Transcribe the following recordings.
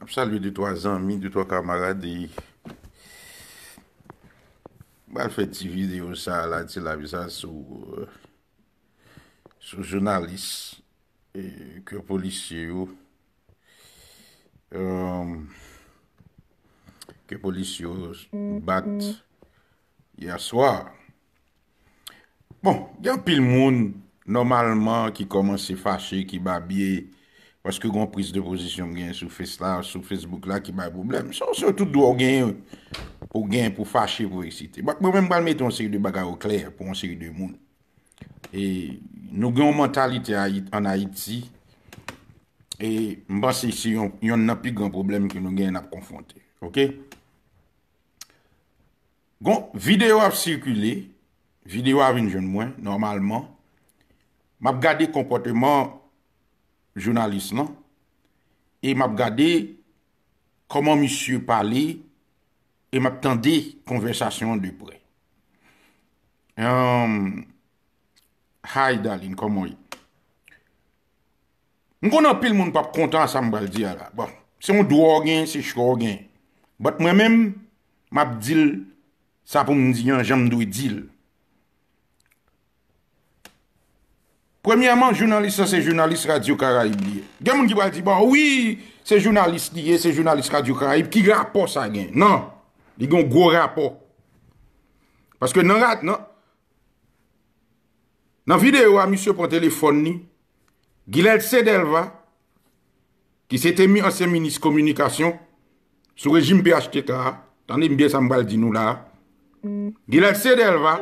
Apsalvi de to a zan, mi de to a kamalade Ba fè ti video sa la, ti la vi sa sou Sou jounalist e, Kyo polisye yo Kyo polisye yo bat Ya swa Bon, jan pil moun normalman ki komanse fache ki ba bie paske kon pris deposisyon gen sou Facebook la ki ba e problem. Sonsotout do ou gen pou fache pou eksite. Bak mwen mwen mwen mette mwen se yu de baga ou kler pou mwen se yu de moun. E nou gen mentalite an Haiti e mban se yon nan pi gran problem ki nou gen ap konfonte. Ok? Gon, video ap sirkule, video ap vin joun mwen normalman, M ap gade kompote man jounalist nan. E m ap gade koman misyo pale. E m ap tande konversasyon depre. Hay dal in komoy. M konan pil moun pap kontan sa m bal diya la. Bon, se yon dou a gen, se chou a gen. Bat mwen men m ap dil sa pou m diyan jandoui dil. Premièman, jounalist sa se jounalist Radio Karaib liye. Gè moun ki wèl di bon, oui, se jounalist liye, se jounalist Radio Karaib, ki rapò sa gen. Nan, di gon gwo rapò. Paske nan rat, nan. Nan videyo a, misyo pou telefon ni, Gilel Sedelva, ki se te mi anse minis komunikasyon, sou rejim PHTK, tan imbyè sa mbal di nou la, mm. Gilel Sedelva...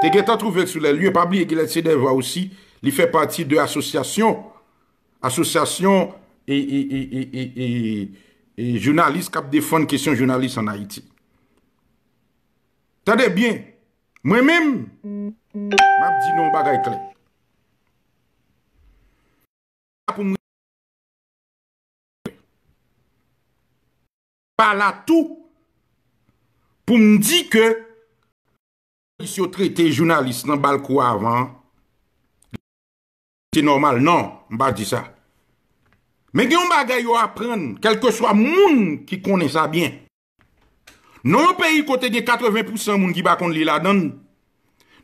Teke ta trouve sou la lye, pabli ekile tse devwa osi, li fe pati de asosasyon, asosasyon, e, e, e, e, e, e jounalist kap defon kesyon jounalist an Haiti. Tade bien, mwen mèm, map di nou bagay kle. Pou mwen di, poun mwen di, poun mwen di, poun mwen di, poun mwen di, poun mwen di, pa la tou, pou mwen di ke, Si yo trete jounalist nan bal kwa avan, li yon pe yon pe yon pe yon pe normal nan, mba di sa. Men gen yon bagay yo apren, kel ke swa moun ki kone sa bien. Non yon pe yon kote de 80% moun ki bakon li la dan.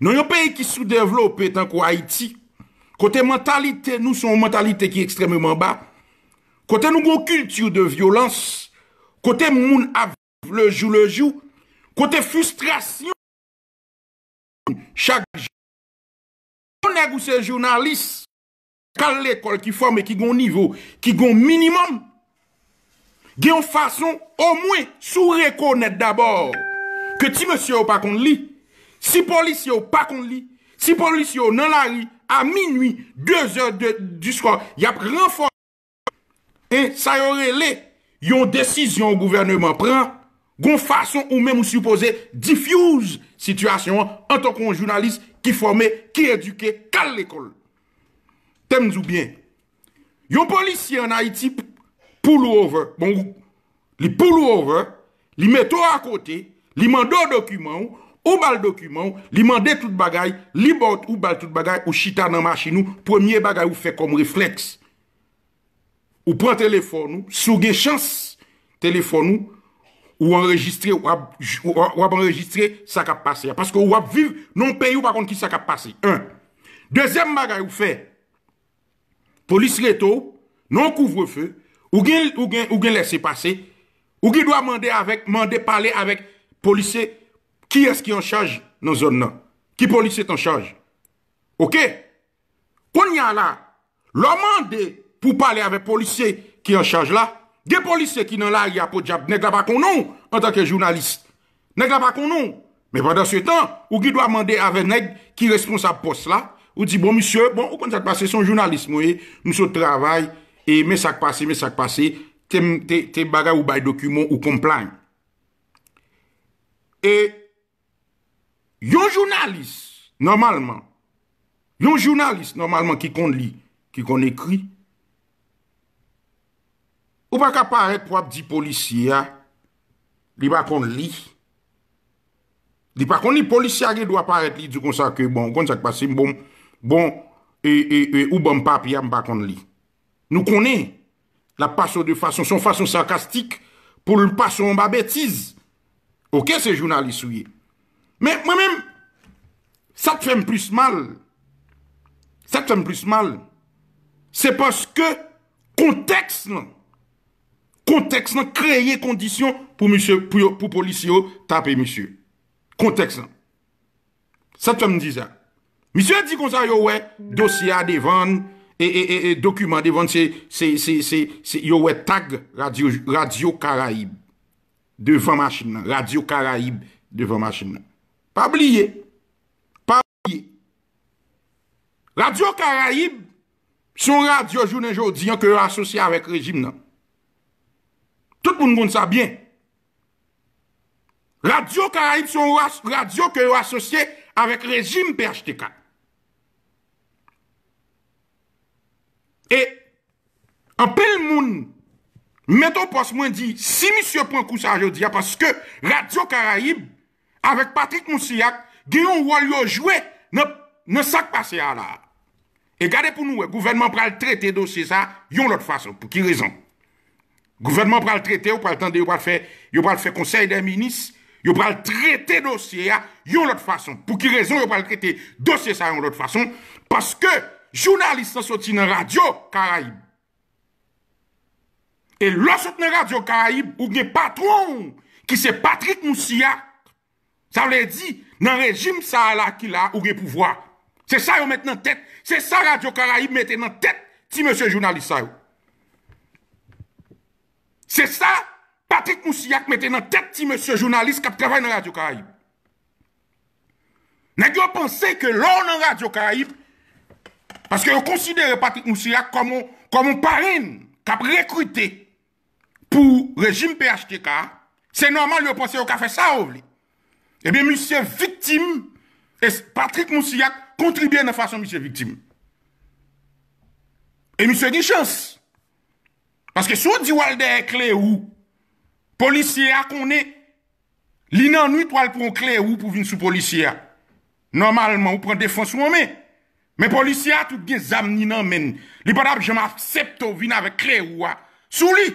Non yon pe yon ki sou devlopet anko Haiti. Kote mentalite nou son mentalite ki ekstrememen ba. Kote nou gwo kulti ou de violans. Kote moun avan le jou le jou. Kote frustrasyon. Chak jen, pou neg ou se jounalis, kal l'ekol ki fòm e ki gon nivou, ki gon minimum, gen yon fason ou mwen sou rekonet d'abord. Ke ti monsi ou pa kon li, si polisi ou pa kon li, si polisi ou nan la li, a minui, 2h du skwa, yap renfon, e sa yore le, yon desisyon ou gouvernement pren. Gon fason ou mèm ou supose diffuse situasyon an ton kon jounalist ki formè, ki eduke kal l'ekol. Temdou bien. Yon polisye an Haiti, pou bon, lou over. Li pou lou over, li mette ou a kote, li mande ou dokumen ou bal dokumen, li mande tout bagay, li bote ou bal tout bagay ou chita nan machin ou premier bagay ou fè kom refleks. Ou pren telefon ou, souge chans telefon ou, Ou wap enregistre sakap pase. Parce que ou wap vive, non payou pa kon ki sakap pase. Un. Dezem bagay ou fe. Polis reto, non kouvre fe. Ou gen lese pase. Ou gen do a mande avec, mande pale avec polise. Ki es ki en charge nan zon nan? Ki polise te en charge? Ok? Kon ya la, lo mande pou pale ave polise ki en charge la. De polise ki nan la ya pou diap, nek la pa konon an tanke jounaliste. Nek la pa konon. Me pandan sou etan, ou ki do a mande ave nek ki respon sa pos la, ou di bon misyo, bon, ou kon sa kpase son jounaliste mouye, mouso travay, e men sa kpase, men sa kpase, te bagay ou bay dokumon ou komplay. E, yon jounaliste, normalman, yon jounaliste, normalman, ki kon li, ki kon ekri, Ou pa ka paret pou ap di polisya li bakon li? Di pa kon li polisya li do ap paret li du kon sakè bon, kon sakè pasèm bon, bon, e, e, e, ou bon papi ya m bakon li? Nou konè la paso de fason, son fason sarkastik pou l'pason mba betiz. Ok se jounalis ou ye? Men, men men, sa te fèm plus mal. Sa te fèm plus mal. Se poske konteks non. Kontekst nan, kreye kondisyon pou polisyon tapè, monsye. Kontekst nan. Sèp fèm di zè. Monsye di kon zè yo wè dosya devan, e dokuman devan, yo wè tag Radio Karaib. Devan masin nan. Radio Karaib devan masin nan. Pa blie. Pa blie. Radio Karaib, son radio jounen joun, diyan ke yo asosye avèk rejim nan. Tout le monde sait bien. Radio Caraïbe sont radio que vous associez avec le régime PHTK. Et en pile monde, mettons pas moins dit, si monsieur prend coup ça aujourd'hui, parce que Radio caraïbes avec Patrick Moussiak, Guillaume a joué ne ce passé à là. Et regardez pour nous, le gouvernement prend le traité de ça, yon l'autre façon, pour qui raison? gouvernement pral le traiter, va le tendre, va le faire, va le faire conseil des ministres, va le traiter dossier yon autre façon. Pour qui raison va le traiter dossier ça yon autre façon Parce que journaliste sont dans radio Caraïbe. Et lorsque dans radio Caraïbe, ou un patron qui c'est Patrick Moussia. Ça veut dire dans le régime ça là qui là ou le pouvoir. C'est ça yo en tête, c'est ça Radio Caraïbe mettez dans tête, si monsieur journaliste ça. Se sa, Patrick Moussiak mette nan tek ti monsiou jounalist kap travay nan Radyo Karayib. Nèk yo ponsè ke lò nan Radyo Karayib, paske yo konsidere Patrick Moussiak komon parin kap rekwite pou rejim PHTK, se normal yo ponsè yo ka fè sa oubli. Ebi eh monsiou viktim, Patrick Moussiak kontribye nan fason monsiou viktim. E monsiou di chansi. Paske sou diwal de e kle ou, polisya konen, li nan nout wal kon kle ou pou vin sou polisya. Normalman, ou pren defons wame. Men polisya tout gen zam ni nan men. Li padap jama septo vin ave kle ou wa. Sou li,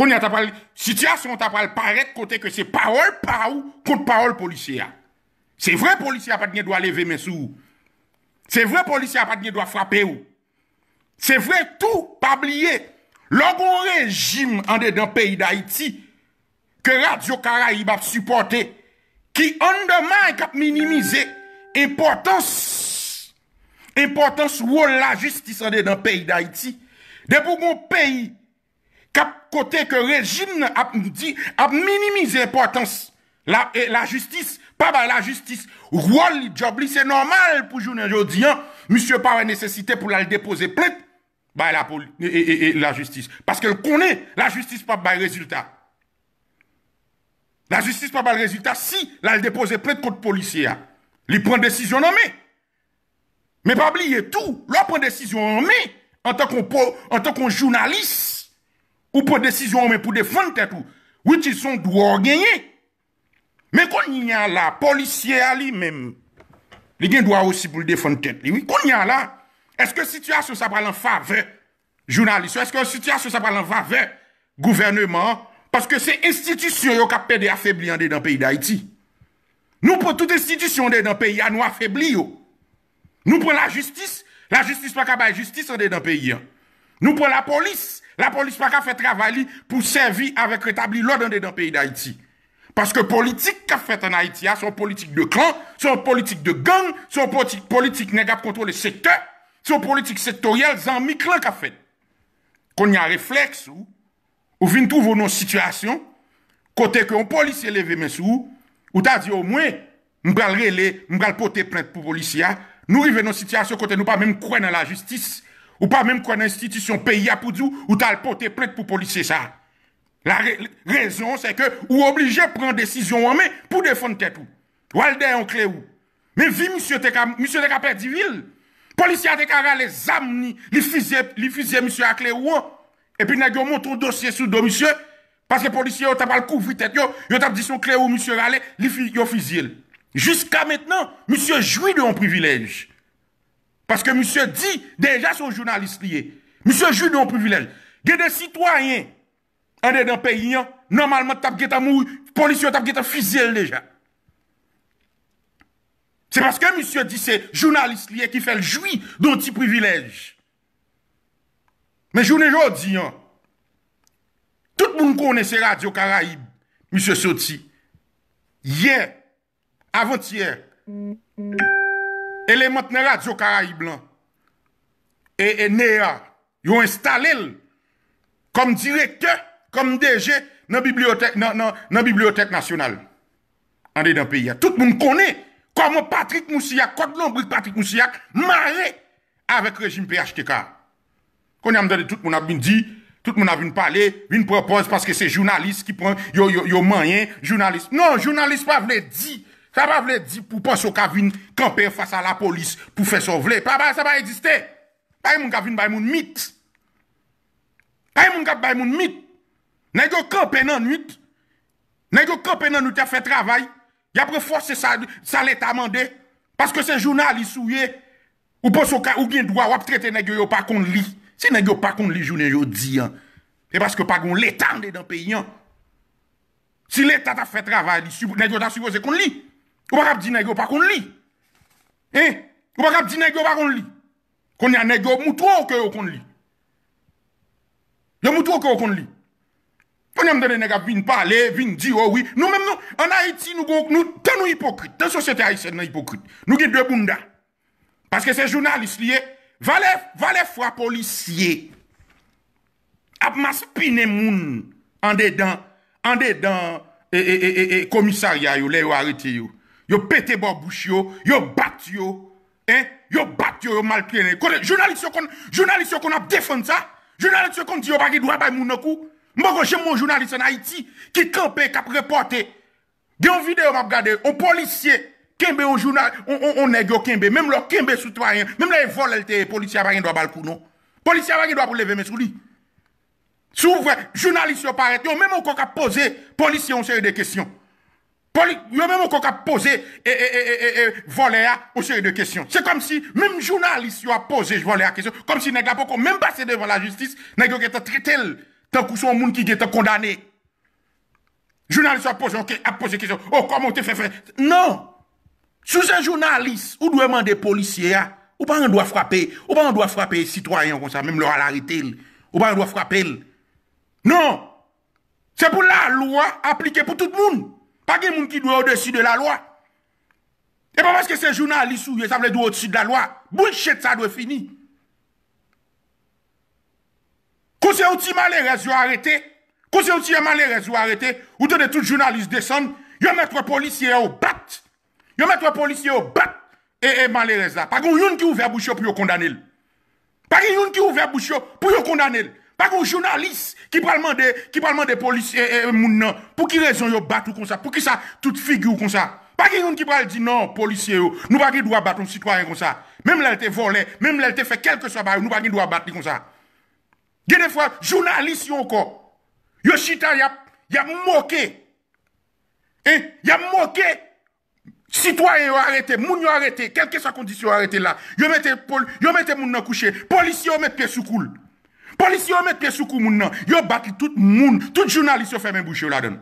konen tapal, si tia son tapal parek kote ke se parol par ou, kont parol polisya. Se vre polisya pat nye do a leve men sou. Se vre polisya pat nye do a frape ou. Se vre tout pa bliye. Logon rejim an de dan peyi d'Haïti, ke radyo karaib ap supporte, ki an de man kap minimize importans, importans wò la jistis an de dan peyi d'Haïti, de pou kon peyi kap kote ke rejim ap minimize importans, la jistis, pa ba la jistis, wò li job li, se normal pou jounen jodi an, monsie pa wè nesesite pou lal depose plek, Bah, la, et, la justice. Parce qu'elle connaît la justice pas bah, résultat. La justice pas bah, résultat si dépose déposé plainte contre policier. Il prend décision en main. Mais pas oublier tout. L'on prend décision en main en tant qu'on journaliste ou prend décision en main pour défendre tête Oui, ils sont droit gagner. Mais quand il y a la policière lui-même, il droit aussi pour défendre tête. Oui, quand il y a là, est-ce que situation ça va en faveur journaliste Est-ce que situation ça va en faveur gouvernement Parce que c'est institution qui a perdu affaibli dans le pays d'Haïti. Nous pour toute institution dans le pays, nous affaibli. Nous pour la justice, la justice pas capable justice dans le pays. Hein. Nous pour la police, la police pas capable travailler travail pour servir avec rétablir l'ordre dans le pays d'Haïti. Parce que politique qu'a fait en Haïti, son hein, politique de clan, son politique de gang, son politique politique négative contre le secteur. Se yo politik sektoriyal, zan mi klan ka fen. Kon yon refleks ou, ou vin touvo nou situasyon, kote ke yon polisye leve men sou, ou ta di yo oh, mwen, mbgal rele, mbgal pote plet pou polisya, nou rive nou situasyon kote nou pa menm kwen an la justis, ou pa menm kwen an istitisyon peyi apou di ou, ou tal pote plet pou polisye sa. La rezon se ke ou oblije pren desisyon wame, pou defon te tou. Walde an kle ou. Men vi msye te ka perdi vil? policier a déclaré les âmes, les fusils monsieur à clé ou Et puis, il a montré un dossier sous dos monsieur. Parce que les policiers ont pas le de tête. Ils ont dit son clé ou monsieur ils ont Jusqu'à maintenant, monsieur jouit de un privilège. Parce que monsieur dit déjà son journaliste lié. Monsieur jouit de un privilège. Il y a des citoyens en dedans pays. Hein. Normalement, les policiers ont fusillé déjà. C'est parce que monsieur dit c'est journaliste liè qui fait le jouy dont il privilège. Mais je vous le dis, e tout le monde connaît ce Radio Caraïbe, monsieur Soti. Hier, avant-hier, elle est maintenant Radio Caraïbe. Elle est néa. Ils ont installé comme dirait que, comme déjà, dans la Bibliothèque Nationale. Tout le monde connaît Kwa mwen Patrick Moussiak, kwa glombri Patrick Moussiak, mare avèk rejim PHTK. Kon yam dè de tout moun ap bin di, tout moun ap bin pale, bin propose, paske se jounalist ki pren yo manyen, jounalist. Non, jounalist pa vle di, sa pa vle di pou pas so ka vin kampe fasa la polis, pou fè so vle. Pa ba, sa ba egiste. A yon moun kap vin bay moun mit. A yon moun kap bay moun mit. Nè yon kampe nan ut, nè yon kampe nan ut ya fè travay, Ya pre force sa l'Etat mande, paske se jounal isouye, ou poso ka, ou gen dwa, wap trete negyo yo pa kond li. Si negyo pa kond li, jounen yo diyan, e paske pa kond l'Etat mde dan peyan. Si l'Etat a fe travay, negyo da suvoze kond li. Ou baka di negyo pa kond li. Eh, ou baka di negyo pa kond li. Kon ya negyo moutro ke yo kond li. Yo moutro ke yo kond li. O nyam dene nega vin pale, vin di owi oh Nou menm nou, an a iti nou gok nou Ten nou hipokrit, ten sosyete a isen nan hipokrit Nou gid dwe bunda Paske se jounalist liye Vale fra polisye Ap mas pine moun Ande dan Ande dan Komisaryayou, e, e, e, le yo arete yo Yo pete bo bouch yo, yo bat yo Yo bat yo, yo malpene Jounalist yo kon ap defensa Jounalist yo kon di yo Pa ki dwa bay moun akou Moi, j'ai mon journaliste en Haïti qui campait, qui a reporté. une vidéo m'a regardé, un policier est un journal, on on, on même même leur sous citoyen, même les volé, le policier pas le bal non. Policier pas doit pour lever mes sous lui. le journaliste yo paraît, yo même encore posé, poser policier une série de questions. Poli, yo même encore cap poser et et voler une série de questions. C'est comme si même journaliste yo a posé voler question, comme si nèg pas même passé devant la justice, nèg yo été traité tant que son monde qui est condamné. Journaliste a posé des question. Oh, comment tu fais faire? Non! Sous un journaliste, ou doit demander policiers hein. ou pas on doit frapper, ou pas on doit frapper citoyen comme ça, même leur l'arrêter, ou pas on doit frapper. Non! C'est pour la loi appliquée pour tout le monde. Pas de monde qui doit au-dessus de la loi. Et pas parce que c'est journaliste ou ça veut dire au-dessus de la loi. Bullshit, ça doit finir. Quand c'est un petit malheureux, ils arrêté. Quand c'est un petit malheureux, ils arrêté. Ou de tout journaliste descendent, ils mettre les policiers au bat. Ils mettre les policiers au bat. Et, et malheureux là. Pas qu'on qui ouvre bouche pour condamner. Pas qu'on qui ouvre bouche pour condamner. Pas qu'on journaliste qui parle de qui parle de policiers et eh, eh, Pour qui raison ils battent comme ça? Pour qui ça, toute figure comme ça? Pas quelqu'un qui parle dire non, policiers, nous pas qui doit battre un citoyen comme ça. Même là, elle te volé, même là, elle te fait quelque chose, bah, nous pas qui pas battre comme ça. Il fois, journalistes, encore. Yoshita, il y a, y a moqué. Il hein? y a moqué. Citoyen yon arrête, moun y arrête, arrêté que soit condition arrêté là. yo mettez pol, yo mette moun nan couché, policiers yon mette sous coule. Policier yon mette sous cou, moun nan. Yon tout moun, tout journaliste yon ferme bouche yon la donne.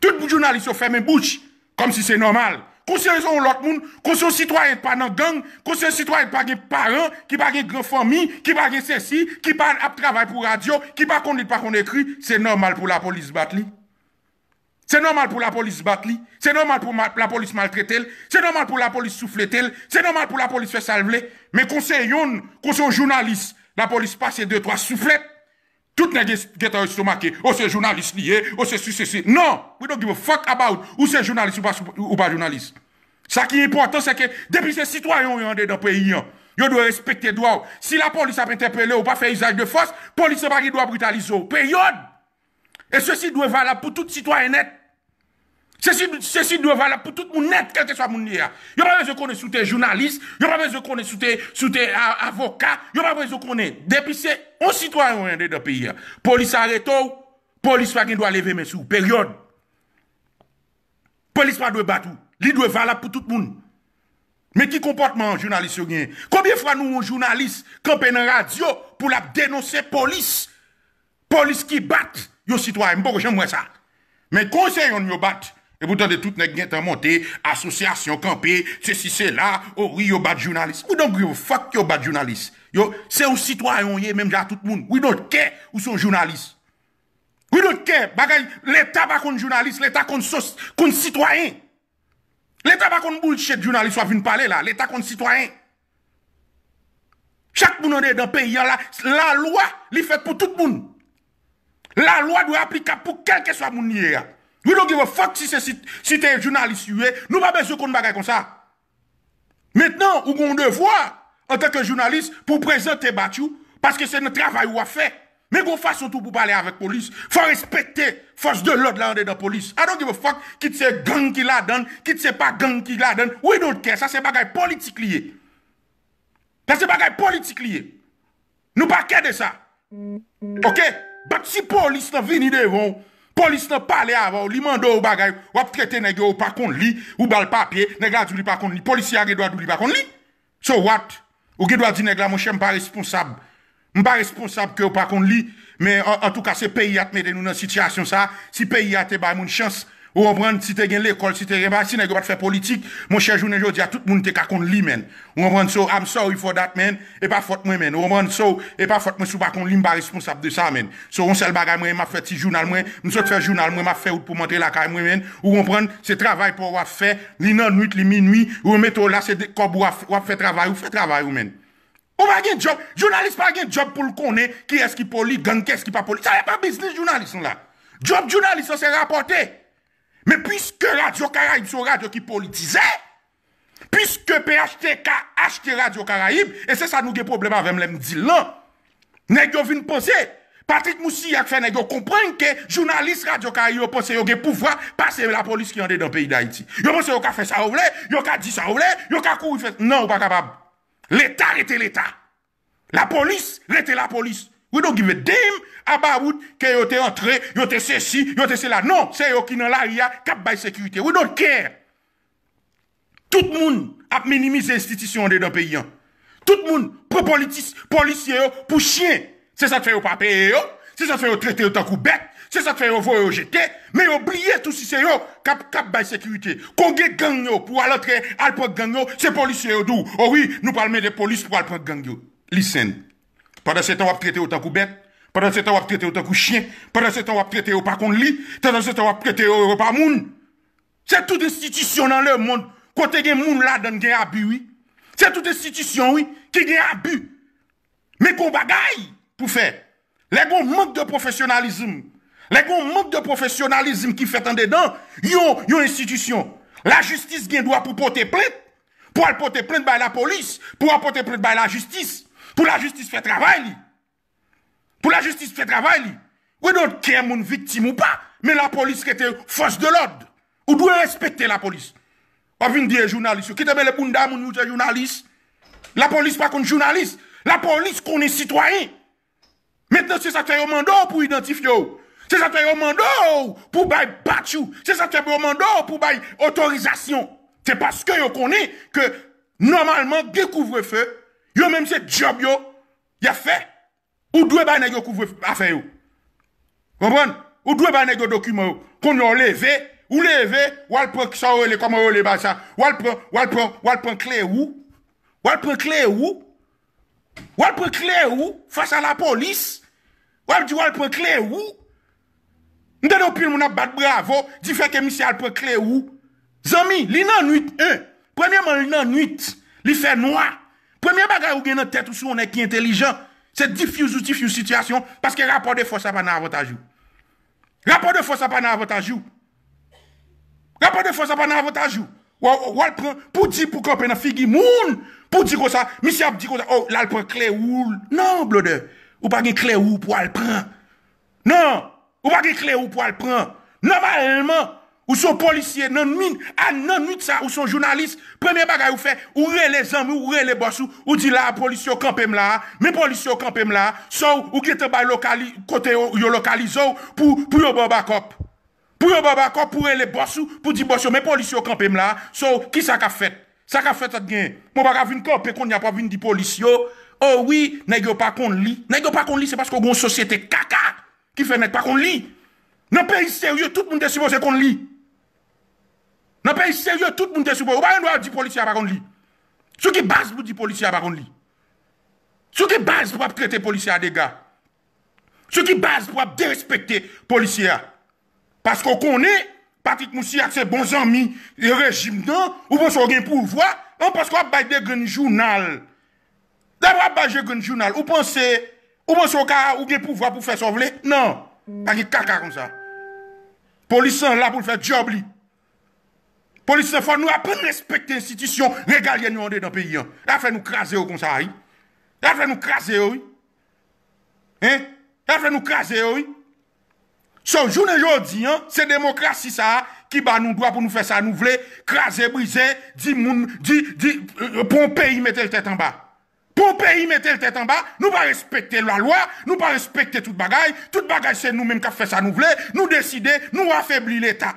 Tout journaliste yon ferme bouche, comme si c'est normal. Conscience de l'autre monde, conscience citoyens pas dans gang, conscience citoyens pas des parents, qui pas des grand famille, qui pas des ceci, qui pas à travail pour radio, qui pas qu'on dit qu'on écrit, c'est normal pour la police battre C'est normal pour la police battre C'est normal pour la police maltraiter C'est normal pour la police souffletter. C'est normal pour la police faire salver. Mais conseillons, conseillons journaliste, la police passe deux, trois soufflettes. Tout les get sont estomaqué, ou oh, c'est journaliste lié, ou oh, c'est ceci, ceci. Non, we don't give a fuck about ou c'est journaliste ou pas, journaliste. Ça qui est important, c'est que depuis que ces citoyens est dans le pays, hein, ils doivent respecter les droits. Si la police a interpellé ou pas fait usage de force, la police n'a pas doit brutaliser. Période! Et ceci doit valable pour tout citoyen net. Ceci, ceci doit valoir pour tout le monde net, quel que soit le monde. Il n'y a pas besoin qu'on sous tes journalistes, il n'y a pas besoin qu'on sous tes, sous tes euh, avocats, il n'y a pas besoin qu'on ait dépissé un citoyen de pays. Police arrête, police pas doit lever mes sous, période. Police pas doit battre, il doit valoir pour tout le monde. Mais qui comportement journaliste Combien de fois nous, journalistes, campé dans la radio pour la dénoncer police? Police qui bat, yo citoyen, bon, j'aime ça. Mais conseil, on yo bat. Et pourtant, de tout nèg gen monté, association campé, ceci, cela, là oui, yo bad journalistes. Ou donc, yo fuck yo bad journaliste. Yo, c'est un citoyen, même à tout le monde. We don't care, ou son journaliste. We don't care, bagay, l'État pas contre journalistes, l'État contre contre citoyen. L'État pas contre bullshit journaliste, soit venu parler là, l'État contre citoyen. Chaque monde dans le pays, la loi, est fait pour tout le monde. La loi doit appliquer pour quel que soit moun We don't give a f**k si te jounalist yuwe. Nou pa bezou kon bagay kon sa. Mètnen, ou goun devwa an teke jounalist pou prezente batyou paske se nou travay wafè. Men goun fason tou pou pale avèk polis. Fò respektè fòs de lòd lan de da polis. I don't give a f**k ki te se gang ki la dan, ki te se pa gang ki la dan. We don't care. Sa se bagay politik liye. Sa se bagay politik liye. Nou pa kè de sa. Ok? Bak si polis te vin ide yon... Police n'a pas parlé avant, li mande ou bagay, ou ap traité nèg ou pas kon li, ou bal papier, nèg a du li pas kon li, policier a ou dou li pas kon li. So what? Ou qui doit dire nèg la mon chèm pas responsable. M pas responsable que ou pas kon li, mais en, tout cas c'est pays a te mette nous dans situation ça, si pays a te ba moun chance ou on prend si t'es as l'école, si tu as pas si tu pas faire politique, mon cher journée à tout le monde te ka qu'on lui men. Ou on prend so I'm sorry for that man, et pas faute moi men. Ou on prend so et pas faute moi sou pas qu'on lui, pas responsable de ça men. So on le bagage moi m'a fait journal, journal moi, m'sot fait journal moi m'a fait pour montrer la caille moi Ou on prend c'est travail pour avoir faire, li nan nuit, li minuit, ou mettre là c'est corps ou faire travail ou fait travail ou men. Ou pas gen job, journaliste pas gen job pour le connaître qui est-ce qui poli, gang qui est-ce qui pas poli. Ça n'est pas business journaliste là. Job journaliste c'est rapporté. Mais puisque Radio Caraïbe, c'est radio qui politisait, puisque PHTK acheté Radio Caraïbe, et c'est ça nous avons problème avec les dit là, nèg yo penser, Patrick Moussi a fait nèg comprendre que journaliste Radio Caraïbe pense yo gen pouvoir passer la police qui en dans le pays d'Haïti. Yo pense yo ka fait ça ou vle, yo ka dit ça ou vle, yo ka fait non, pas capable. L'état était l'état. La police, était la police. We don't give a damn Aba wout, ke yo te entre, yo te se si, yo te non, se la. Non, se yo ki nan la ria, kap bay sekurite. We don't care. Tout moun ap minimize institisyon de dan peyan. Tout moun, pou politis, policye yo, pou chien. Se sa te fè yo papeye yo, se sa te fè yo trete yo takoubek, se sa te fè yo voye yo jete, me yo blye tout si se yo, kap bay sekurite. Konge gangyo pou alotre alpok gangyo, se policye yo dou. Ou oh oui, nou palme de polis pou alpok gangyo. Listen, padan se ta wap trete yo takoubek, Pendant ce temps, on va traiter autant que chien. Pendant ce temps, on va traiter au pas qu'on lit. Pendant ce temps, on va traiter au pas moun. C'est toute institution dans le monde. Côté des moun là, donne des abus, oui. C'est toute institution, oui, qui des abus. Mais qu'on bagaille pour faire. Les manque de professionnalisme. Les manque de professionnalisme qui fait en dedans. Yon, yon institution. La justice gen doit pour porter plainte. Pour porter plainte par la police. Pour porter plainte par la justice. Pour la justice faire travail. Pour la justice fait travail, we don't care mon victime ou pas, mais la police qui était force de l'ordre. Ou doit respecter la police. On vient dire journaliste, qui te met le bunda mon journaliste. La police pas contre journaliste, la police connaît citoyen. Maintenant c'est ça que au mandat pour identifier. C'est ça que au mandat pour bail patchou. C'est ça que au mandat pour bail autorisation. C'est parce que vous connaissez que normalement découvre feu, yo même c'est job yo, y a fait Ou dwe ba nèk yo kouvre afe yo? Pompon? Ou dwe ba nèk yo dokumen yo? Kon yon leve? Ou leve? Walpon kle yo? Walpon kle yo? Walpon kle yo? Fasa la polis? Walpon kle yo? Nde do pil moun ap bat bravo, di fe kemi se halpon kle yo? Zami, li nan nwit e. Premye man li nan nwit. Li fe noa. Premye bagay ou gen nan tèt ou sou onè ki intelligent. Se difyouz ou difyouz sityasyon, paske rapor de fòs apan nan avotajou. Rapor de fòs apan nan avotajou. Rapor de fòs apan nan avotajou. Ou al pran, pou di pou kompè nan figi moun, pou di kòsa, misi ap di kòsa, oh, lal pran kle woul. Nan, blode, ou non, pa gen kle woul pou al pran. Nan, ou non. pa gen kle woul pou al pran. Normalman, Ou son polisye nan min An nan min sa ou son jounalist Premier bagay ou fe Ou re bon, oh le zanm ou re le basou Ou di la polisyo kampem la Men polisyo kampem la Sou ou kete bay kote yo lokalizou Pou yo babakop Pou yo babakop pou re le basou Pou di basou men polisyo kampem la Sou ki sa ka fet Sa ka fet at gen Mou baga vin kop pe kon ya pa vin di polisyo Ou wi nan yo pa kon li Nan yo pa kon li se pasko goun sosyete kaka Ki fe net pa kon li Nan pe yi seryo tout moun desi boze kon li Nan pe yi seryo, tout moun te soupo. Ou bayan wap di policia baron li? Sou ki baz wap di policia baron li? Sou ki baz wap krete policia dega? Sou ki baz wap de respekte policia? Pasko konè, patik moussi akse bon zami, e rejim nan, ou bonso gen pou vwa, an pasko wap bayde gen jounal. Nan wap bayje gen jounal, ou pon se, ou bonso ka, ou gen pou vwa pou fè so vle? Nan, wap gen kaka kon sa. Polisan la pou fè job li. Police de fois, nous apprenons à respecter l'institution nous dans le pays. Elle hein. fait nous craser oh, comme ça. Elle fait nous craser. Oui. Hein? fait nous craser. Oui. jour et jour, hein, c'est démocratie ça qui nous doit pour nous faire ça. Nous voulons craser, briser, dire euh, euh, pour un pays mettre la tête en bas. Pour un pays mettre la tête en bas, nous ne pas respecter la loi, nous ne pas respecter toute bagaille. Toute bagaille, c'est nous-mêmes qui avons fait ça. Nous voulons nous décider, nous affaiblir l'État.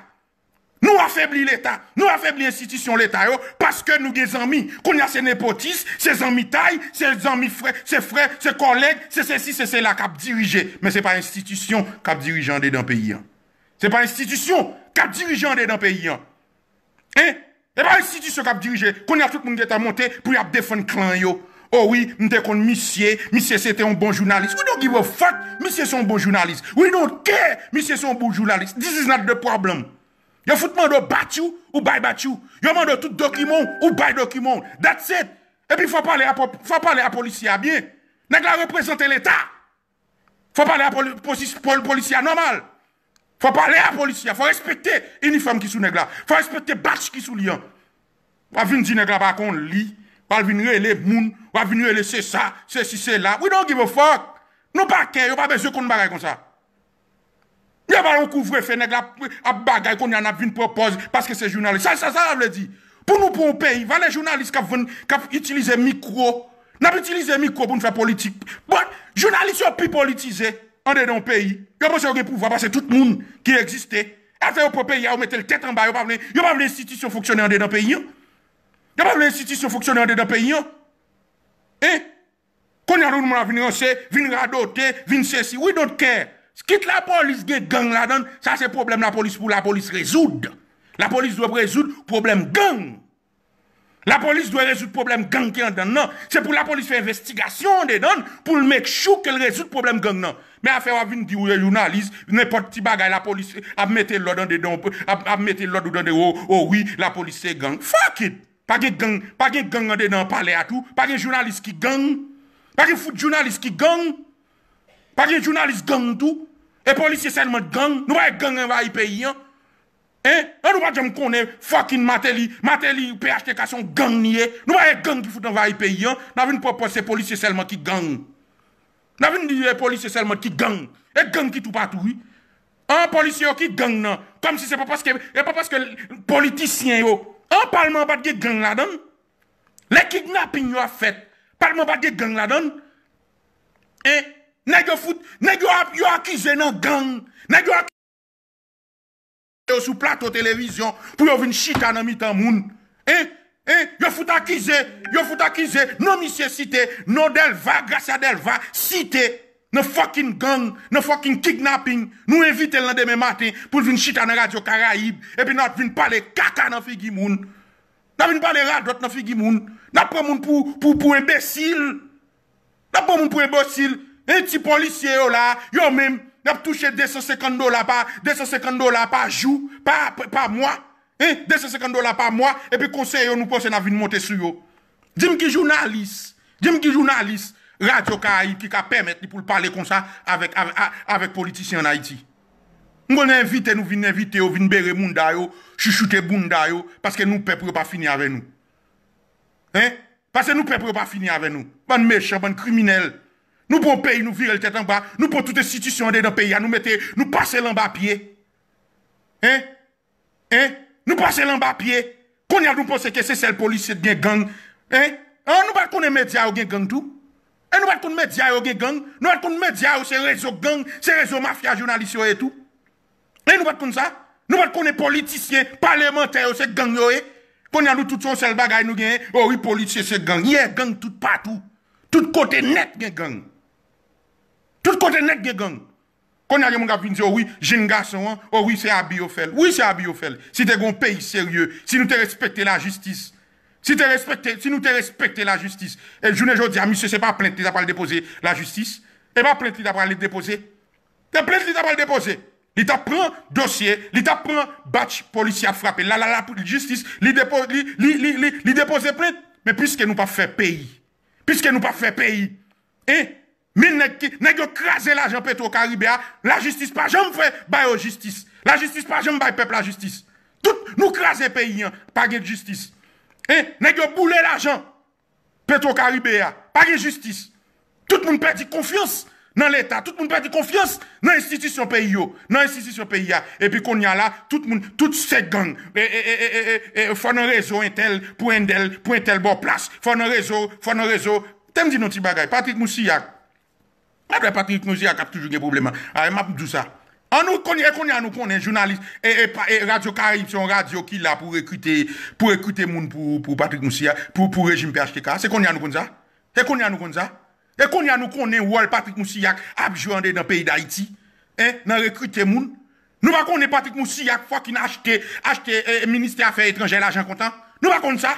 Nous affaiblir l'État, nous affaiblir l'institution l'État, parce que nous des amis, qu'on a ces népotistes, ces amis taille, ces amis frères, ces frères, ces collègues, c'est ceci, c'est cela a dirigé. Mais c'est pas institution qui dirigeant des dans pays. Hein. Ce n'est pas institution qui dirigeant des dans pays. Hein? n'est hein? pas institution cap diriger. Qu'on a tout le monde qui est monté pour y défendre clan yo. Oh oui, nous kon monsieur, monsieur c'était un bon journaliste. We don't give a fuck, monsieur c'est un bon journaliste. We don't care, monsieur c'est un bon journaliste. This is not the problem. Yo fout mando bat you, ou bay bat you. Yo mando tout document, ou bay document. That's it. Et puis faut parler à, faut parler à policier bien. Nèg la représenter l'État. Faut parler à police policier normal. Faut parler à policier, faut respecter uniforme qui sous nèg là. Faut respecter batch qui sous lien. Pa venir dire nèg là pas qu'on lit, pas venir moun, pas venir c'est ça, c'est si c'est là. We don't give a fuck. Nous pas care, yo pa besoin qu'on bagaille comme ça. Le ballon couvre, couvrir, nègre, à bagaille, qu'on y en a une propose, parce que c'est journaliste. Ça, ça, ça, je le dis. Pour nous, pour un pays, va les journalistes qui utilisent utilisé micro. N'a pas utilisé micro pour nous faire politique. Bon, journalistes sont plus politisés, en dedans pays. Y'a pas de pouvoir, parce que tout le monde qui existait. Après, y'a pas pays, mettre le tête en bas, y'a pas y'a pas les institutions fonctionner en dedans pays, hein. Y'a pas les institutions fonctionner en dedans pays, Hein? Quand y'a un monde qui vient rincer, vient radoter, vient ceci, we don't care. Quitte la police, gè gang là-dedans, ça c'est problème la police pour la police résoudre. La police doit résoudre problème gang. La police doit résoudre problème gang qui est en dedans. C'est pour la police faire investigation dedans, pour le mec chou qu'elle résout problème gang non. Mais affaire à venir dire journaliste, n'importe qui bagaille, la police, a mettre l'ordre dedans, a mettre l'ordre dedans, oh, oui, la police c'est gang. Fuck it! Pas de gang, pas de gang en dedans, parler à tout, pas de journaliste qui gang, pas de foot journaliste qui gang. Pas les journalistes gang tout. Et policiers seulement gang. Nous pas gang envahi pays. Hein. hein? Hein? Nous pas de connaît fucking Mateli. Mateli PHTK sont gang e. Nous pas e gang qui fout envahi pays. Hein? Nous avons proposé policiers seulement qui gang. Nous avons dit eh, policiers seulement qui gang. Et gang qui tout partout. Oui? Un hein, policier qui gang non. Comme si c'est pas parce que, et eh, pas parce que politicien yo. Un hein, parlement pas de gang là-dedans. Les kidnappings yo a fait. Parlement pas de gang là-dedans. Et Nèg yo fout, nèg yo yo nan gang, nèg yo yo sous plateau télévision pour yo vinn chita nan mitan moun. Hein? Hein? Yo fout accusé, yo fout accusé non monsieur cité, non Delva, grâce à Delva cité. Nan fucking gang, nan fucking kidnapping, nous invite l nan demain matin pour venir chita nan Radio Caraïbe, et puis nous vinn parler caca nan figi moun. Nous vinn parler radot nan figi moun. n'a pas moun pour, pour, pour imbécile. n'a pas moun pour imbécile. Un petit policier oh là, yo même, il touché 250 dollars par, 250 dollars par jour, par, par mois. Hein? 250 dollars par mois, et puis conseil, nous pensons n'a vu monter sur yo. Dis-moi qui journaliste, dis-moi qui journaliste, Radio Caraïbe qui permet pour parler comme ça avec, avec, avec politiciens en Haïti. Nous invité, nous venons inviter, nous venons bérer Mounda, chuchoter Bounda, parce que nous, peuple, pas finir avec nous. Hein? Parce que nous, peuple, pas finir avec nous. Bon méchant, bon criminel. Nous pour pays, nous virer le tête en bas. Nous pour toute institution dans le pays, nous mettez, nous passer l'en bas pied. Hein? Hein? Nous passer l'en bas pied. Qu'on y a nous penser que c'est celle police de gang. Hein? Hein? Nous pas qu'on les médias qui gang tout. Et hein? nous pas qu'on médias qui gang. Nous pas qu'on médias c'est réseau gang, ces réseau mafia journaliste et tout. Et hein? nous pas qu'on ça. Nous pas qu'on est politiciens, parlementaires, c'est gang et. Eh? Qu'on y a nous tout son seul bagage nous gagne. Oh oui, policiers c'est gang. Hier y gang tout partout. Tout côté net, gang. Tout le côté n'est de gang. Quand a mon gars dit « Oh oui, jeune garçon, hein. oh oui, c'est Abiofel. Oui, c'est Abiofel. Si tu es un pays sérieux, si nous te respecter la justice. Si t'es respecté, si nous te respecter la justice. Et je ne dis à monsieur, c'est pas plainte, il a pas déposé la justice. Et pas plainte, il a pas le déposer. plainte, il a pas déposé. déposer. Il t'a pris dossier, il t'a pris batch policier à frapper. La la justice, il dépose, il plainte. Mais puisque nous pas fait pays. Puisque nous pas fait pays. Et hein, Mille nèg qui nèg craser l'argent petro la justice pas jamais fait bail justice. La justice pas jamais bail peuple la justice. Tout nous craser pays hein, pas de justice. Et nèg yo bouler l'argent Petro-Caribéa, pas de justice. Tout le monde confiance dans l'État, tout le monde perd confiance dans l'institution pays, dans l'institution pays. Et puis qu'on y a là, tout le monde, toutes ces gangs, et, et, un réseau pour un tel, pour un tel bon place, faut un réseau, faut un réseau. T'aimes dit petits Patrick Moussia. Après Patrick Moussia a toujours des problèmes. Ah, m'a dit ça. On ah, nous connaît, on nous connaît, journaliste, et, Radio Caraïbes, c'est une radio qui là pour recruter, pour recruter moun pour, pour Patrick Moussia, pour, pour régime PHTK. C'est qu'on y a nous comme ça? C'est qu'on y a nous comme ça? Et qu'on y a nous connaît, où? Patrick Moussia, a joué dans le pays d'Haïti, hein, dans recruter moun. Nous pas connaît Patrick Moussia, fois qu'il a acheté, acheté, ministère affaires étrangères, l'argent comptant. Nous pas connaît ça.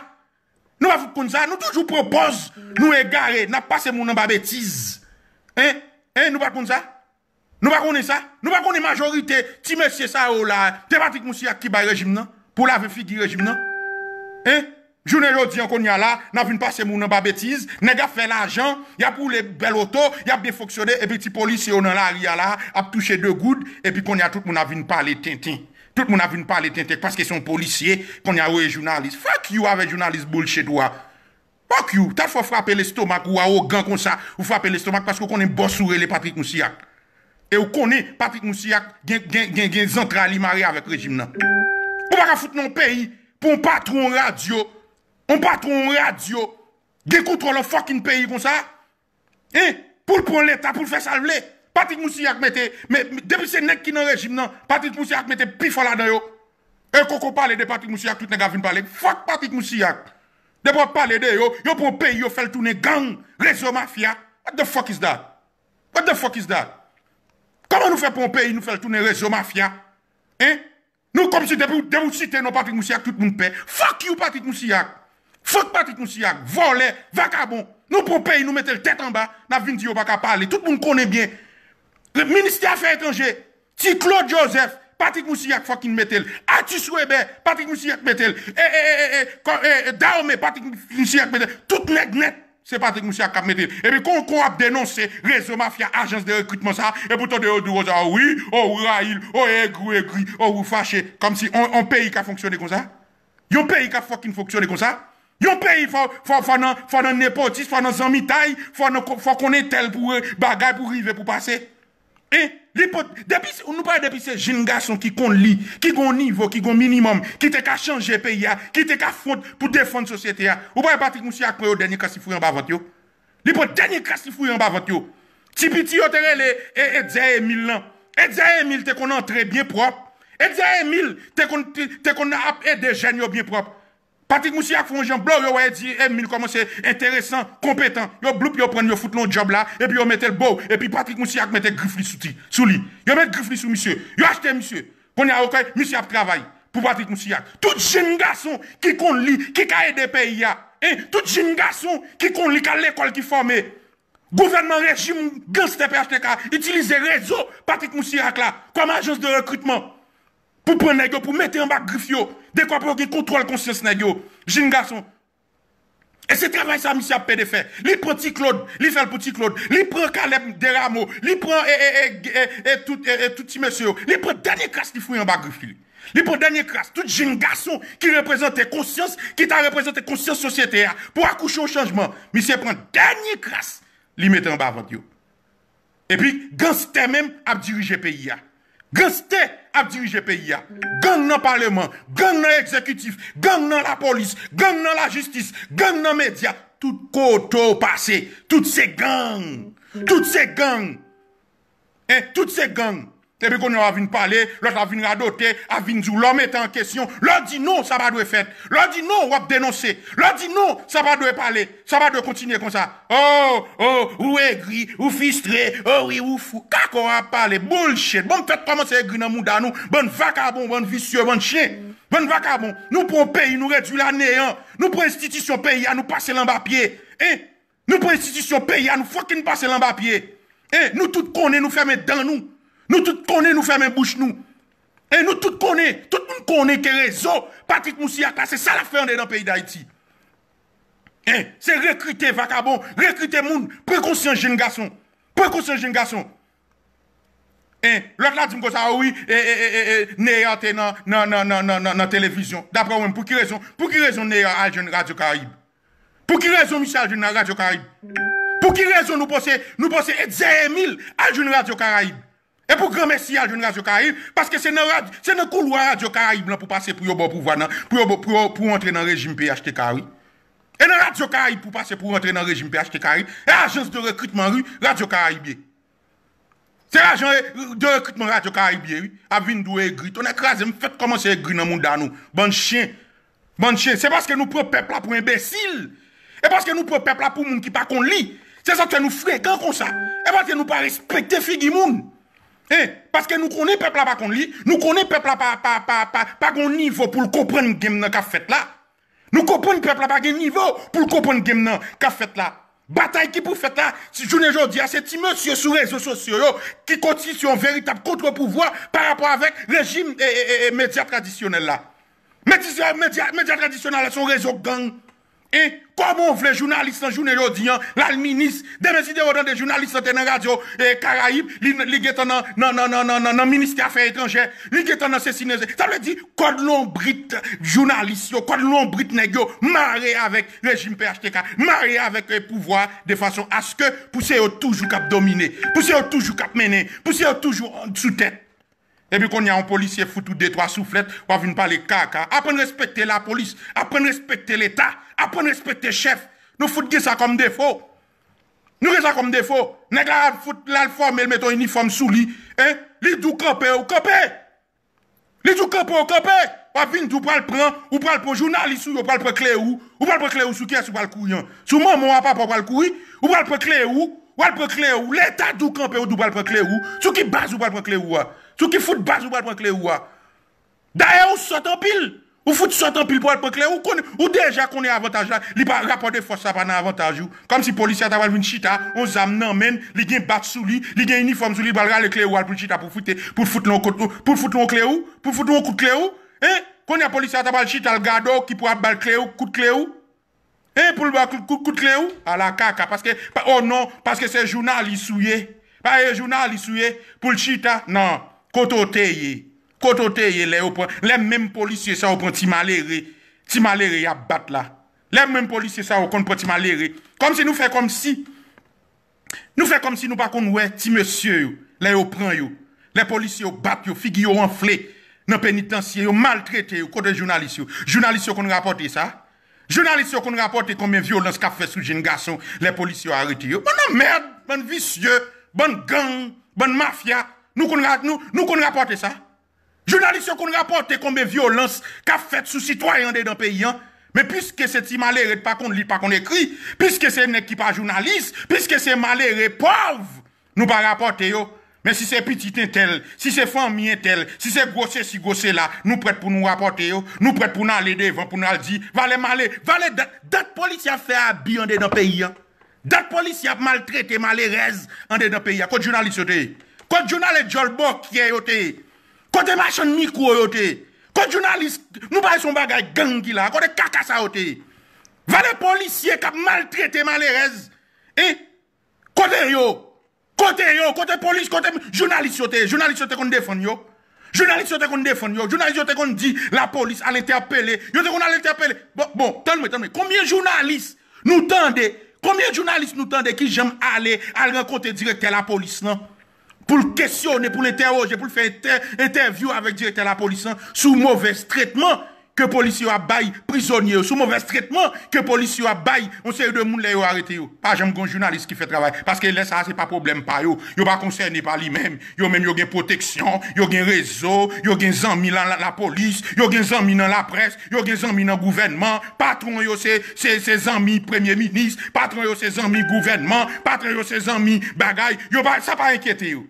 Nous pas connaît ça. Nous toujours propose, nous égarer, n'a pas passé moun en bêtise. Hein? Hein? Nous pas de ça? Nous pas connaissons ça? Nous pas connaissons majorité, Ti monsieur ça ou oh là, t'es monsieur Moussia qui bat régime, non? Pour la figure régime, non? Hein? Journée aujourd'hui, on y a là, n'a vu passer mon pas bêtise, pas fait l'argent, y a pour les belles autos, y a bien fonctionné, et puis petit policiers, on dans la ria là, a touché deux gouttes, et puis qu'on y a tout le monde a vu parler Tintin. Tout le monde a vu parler Tintin parce que c'est policiers, policier, qu'on y a un journaliste. Fuck you avec journaliste bullshit, toi. Fuck you. T'as fois frappé l'estomac ou arrogant comme ça. Ou frapper l'estomac parce qu'on connaît boss les Patrick Moussiak. Et on connaît Patrick Moussiak, gen, gen, marié avec le régime nan. On va foutre le pays pour un patron radio. Un patron radio. Gen contrôle le fucking pays comme ça. Hein? Pour le prendre l'État, pour le faire salver. Patrick Moussiak mette, mais depuis c'est nek qui dans le régime Patrick Moussiak mette pif là dedans yo. Et qu'on parle de Patrick Moussiak, tout n'est pas parler. Fuck Patrick Moussiak. De parler parler de yo, yo pays, pays, yo le tourner gang, réseau mafia. What the fuck is that? What the fuck is that? Comment nous nous un pays nous fait le tourner réseau mafia? Hein? Nous comme si de citez nos pas Patrick Moussiak, tout monde paix. Fuck you Patrick Moussiak. Fuck Patrick Moussiak. Voler, vacabon nous pour pays, nous mettons le tête en bas. na avons di yo baka parler. Tout monde connaît bien. Le ministère affaires étrangères, si Claude Joseph, Patrick Moussiak, faut qu'il mette. tu Webe, Patrick Moussiak mette. Eh, eh, eh, eh, Daomé, Patrick Moussiak mette. Tout nèg net. C'est Patrick Moussiak qui a mis. Et puis, quand on a dénoncé réseau mafia, agence de recrutement, ça, et ton de oh oui, oh Raïl, oh aigri, aigri, oh fâché, comme si on pays qui a fonctionné comme ça. Yon pays qui a fucking fonctionné comme ça. Yon pays, faut, faut, faut, non, faut, non népotisme, faut, non zanmitaille, faut, qu'on est tel pour, bagaille pour arriver, pour passer. hein? depuis nous parlons depuis ces jeunes garçons qui ont lit, qui ont niveau, qui ont minimum, qui ont changé changer le pays, qui ont qu'à pour défendre la société. Ou pas Patrick Moussi a pris le dernier cas en bas de Li dernier cas en bas de Tipiti yo te rele et et mille lan. Et mille mille te konan très bien propre. Et mille te qu'on te kon a jeunes bien propre. Patrick Moussia font Jean Blanc, yo ouais dit Emile eh, comment c'est intéressant, compétent. Yo bloup yo prend yo fout long job là et puis yo mettez le beau et puis Patrick Moussia mettait griffli sous ti, sous lui. Yo met griffli sous monsieur. Yo acheté monsieur. Qu'on a OK, monsieur a travail pour Patrick Moussia. Tout jeune garçon qui qu'on lit, qui ont aidé pays Hein, tout jeune garçon qui qu'on lit à l'école qui formé. Gouvernement régime gangster PHTK utilise réseau Patrick Moussiak là comme agence de recrutement pour prendre pour mettre en bas griffio quoi pour qui contrôle conscience nèg yo, jeune garçon. Et c'est travail ça monsieur a de faire. Li prend petit Claude, li fait le petit Claude, li prend Caleb Deramo, li prend et eh, et eh, eh, tout tout petit monsieur, li prend dernier classe qui fouille en bas griffili. Li prend dernier classe. tout jeune garçon qui représente conscience, qui t'a représenté conscience société hein, pour accoucher au changement. Monsieur prend dernier classe, li met en bas avant. Et puis gangster même a dirigé pays hein. Gansite ap dirije PIA, gans nan parlement, gans nan ekzekutif, gans nan la polis, gans nan la justis, gans nan media, tout koto pase, tout se gans, tout se gans, eh, tout se gans. Depuis qu'on a vu parler, l'autre a vu radoter, a vu dire l'homme est en question. L'autre dit non, ça va être faire. L'autre dit non, on va dénoncer. L'autre dit non, ça va être parler. Ça va être continuer comme ça. Oh, oh, ou aigri, ou frustré, oh oui, ou fou. kako a parlé. parler, bullshit. Bon, peut comment c'est aigri dans monde nous. Bon vagabond, bon vicieux, bon chien. Bon vagabond. Nous prenons pays, nous réduisons la néant. Nous pour institution pays, à nous passer l'embapier. Eh, hein? nous pour institution pays, à nous fucking passer l'embapier. Eh, hein? nous tout connaissons, nous fermons dans nous. Nou tout konè nou fèmè mbouch nou. E nou tout konè, tout moun konè kè rezo Patrick Moussi a klasè sa la fèmè nan peyi d'Haïti. Se rekrite vakabon, rekrite moun, prekousen jen gason. Prekousen jen gason. Lòt la djim ko sa oui, e, e, e, e, e, ne yate nan, nan, nan, nan, nan, nan, nan televizyon. Da problem pou ki rezon? Pou ki rezon ne yate aljen Radyo Karayib? Pou ki rezon misal jen Radyo Karayib? Pou ki rezon nou posè, nou posè et zè emil aljen Radyo Karayib? Et pour grand merci à jeune Radio Caraïbe, parce que c'est un c'est couloir Radio Caraïbe pour passer pour pouvoir pour entrer dans le régime PHTK. Et la Radio Caraïbe pour passer pour entrer dans le régime PHTK. Et l'agence de recrutement Radio Caraïbe. C'est l'agence de recrutement Radio Caraïbe oui. A vindou et gris, on écrasé, me fait commencer gris dans le monde nous. Bon chien. Bon chien, c'est parce que nous prenons peuple là pour imbécile. Et parce que nous prenons peuple là pour monde qui pas qu'on lit. C'est ça que nous fréquents comme ça. Et parce que nous pas respecter les gens. Eh, parce que nous connaissons le peuple là qu'on nous connaissons le peuple là pas pas pas niveau pour le comprendre game qu'a fait là. Nous comprenons le peuple là pas niveau pour le comprendre game qu'a fait là. Bataille qui pour fait là, si je ne dis c'est ces monsieur sur les réseaux sociaux qui sur un véritable contre-pouvoir par rapport avec régime et, médias traditionnels là. Les médias, médias traditionnels sont réseaux gangs. Et comment on journaliste en journée aujourd'hui, hein, la ministre, demain si de journalistes dans la radio et Caraïbes, il getan nan, nan, nan, nan, nan, nan, ministère affaires étrangères, li dans ces ceci, ça veut dire, code lombrit journaliste, code brit négo, maré avec régime PHTK, maré avec le pouvoir, de façon à ce que, pousser toujours cap dominer, poussez toujours cap mener, poussez toujours sous tête. Et puis quand il y a un policier foutu deux, trois soufflettes, on va venir parler caca. Apprendre à respecter la police, apprendre à respecter l'État, apprendre à respecter le chef. Nous foutons ça comme défaut. Nous avons ça comme défaut. Nous foutre fout la forme, mettons un uniforme sous lui. Hein? Li dou camper ou camper. Li dou camper ou camper. Pas venir dou pral prend ou pral pour journaliste ou pral le clé ou ou pral le clé ou sous qui ou pral courir. Sous maman ou papa pral courir ou pral le clé ou ou pral pour clé ou l'état dou camper ou dou pral pour clé ou sous qui base ou pral le clé ou. Hein? Tout qui fout bas ou pas le clé ou D'ailleurs, on sort en pile. Ou fout sort en pile pour être clé ou Ou déjà qu'on est avantage là. Li pas rapport de force à pas avantage ou. Comme si policiers avaient une chita, on zame nan men. Li battre bat sous li. Li uniforme sur lui Balra le clé ou à pour chita pour foutre. Pour foutre Pour foutre nos clé ou. Pour foutre un coup de clé ou. Hein? Qu'on e a policier a une chita, le gado qui pourra bal clé ou. Coup de clé ou. Hein? Pour le coup de clé ou. À la caca. Parce que, oh non. Parce que c'est journal, il souillé. Pas journal, qui souillé. E pour le chita, non. Kototeye, kototeye les les mêmes policiers ça au prend ti maléré, ti maléré a battre là. Les mêmes policiers ça au prend ti maléré. Comme si nous fait comme si nous fait comme si nous pas qu'on ouais ti monsieur les au prend yo. Les policiers yo battent yo, figure enflé dans pénitencier yo maltraité yo côté journaliste yo. Journaliste qu'on rapporter ça. Journaliste yo qu'on rapporter combien violence qu'a fait sous jeune garçon, les policiers arrêté yo. Bon merde, bon vicieux, bon gang, bon mafia. Nou kon rapote sa. Jounalist yo kon rapote konbe violans ka fet sou sitwoy an de dan peyi an. Me pwiske se ti male red pa kon lide pa kon ekri, pwiske se nek ki pa jounalist, pwiske se male red pov, nou pa rapote yo. Me si se piti ten tel, si se fan mi en tel, si se gosye si gosye la, nou pret pou nou rapote yo. Nou pret pou nou alede, pou nou aledi. Vale male, vale dat. Dat polis ya fe abi an de dan peyi an. Dat polis ya maltrete male rez an de dan peyi an. Ko jounalist yo te yi? Quand journaliste Jolbok qui est yoté. Quand des machins micro yoté. Quand journaliste, nous parlons son bagay gang là. Quand les caca ça yoté. Va les policiers qui maltraité malheureuse. Et, côté yo. Côté yo. Côté police, côté journalistes yoté. Journaliste yoté qu'on défend yo. Journaliste yoté qu'on défend yo. journalistes yoté qu'on dit la police à l'interpeller. Yoté qu'on a l'interpeller. Bon, bon, tenez-moi, tenez-moi. Combien journalistes nous tendent, Combien de journalistes nous tendent qui aiment aller à côté directeur la police, non? pour le questionner, pour l'interroger, pour le faire inter interview avec directeur de la police hein, sous mauvais traitement que policier a bail prisonnier sous mauvais traitement que policiers a bail on sait de monde les arrêté pas j'aime un journaliste qui fait travail parce que là ça c'est pas problème pas yo yo pas concerné par lui-même ont même yo gain protection ont un réseau Ils ont des la, dans la police ont des amis dans la presse ont des amis dans gouvernement patron yo c'est ses amis premier ministre patron yo ses amis gouvernement patron yo ses amis bagay yo pas ça pas inquiété yo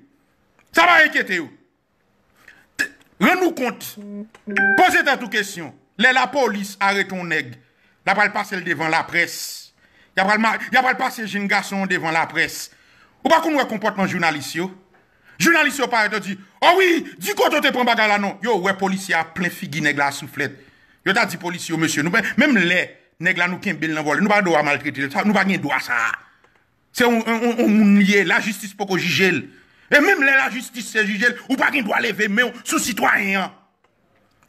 Sa ba ekete yo? Ren nou kont. Pose te tou kesyon. Le la polis areton neg. La pral pase l devan la pres. La pral pase jen gason devan la pres. Ou pa kou nou e komportman jounalisyo? Jounalisyo pa e te di, Owi, oh di kou te pon baga non. la nou? Yo, we polis ya plen figi neg la souflet. Yo ta di polis yo, monsye. Mem le, neg la nou ken bel nan vol. Nou pa do a maltriti. Nou pa gen do a sa. Se ou mounye la justis poko jijel. E mèm lè la justice se jujèl ou pa ki nou a leve men sou sitwayen.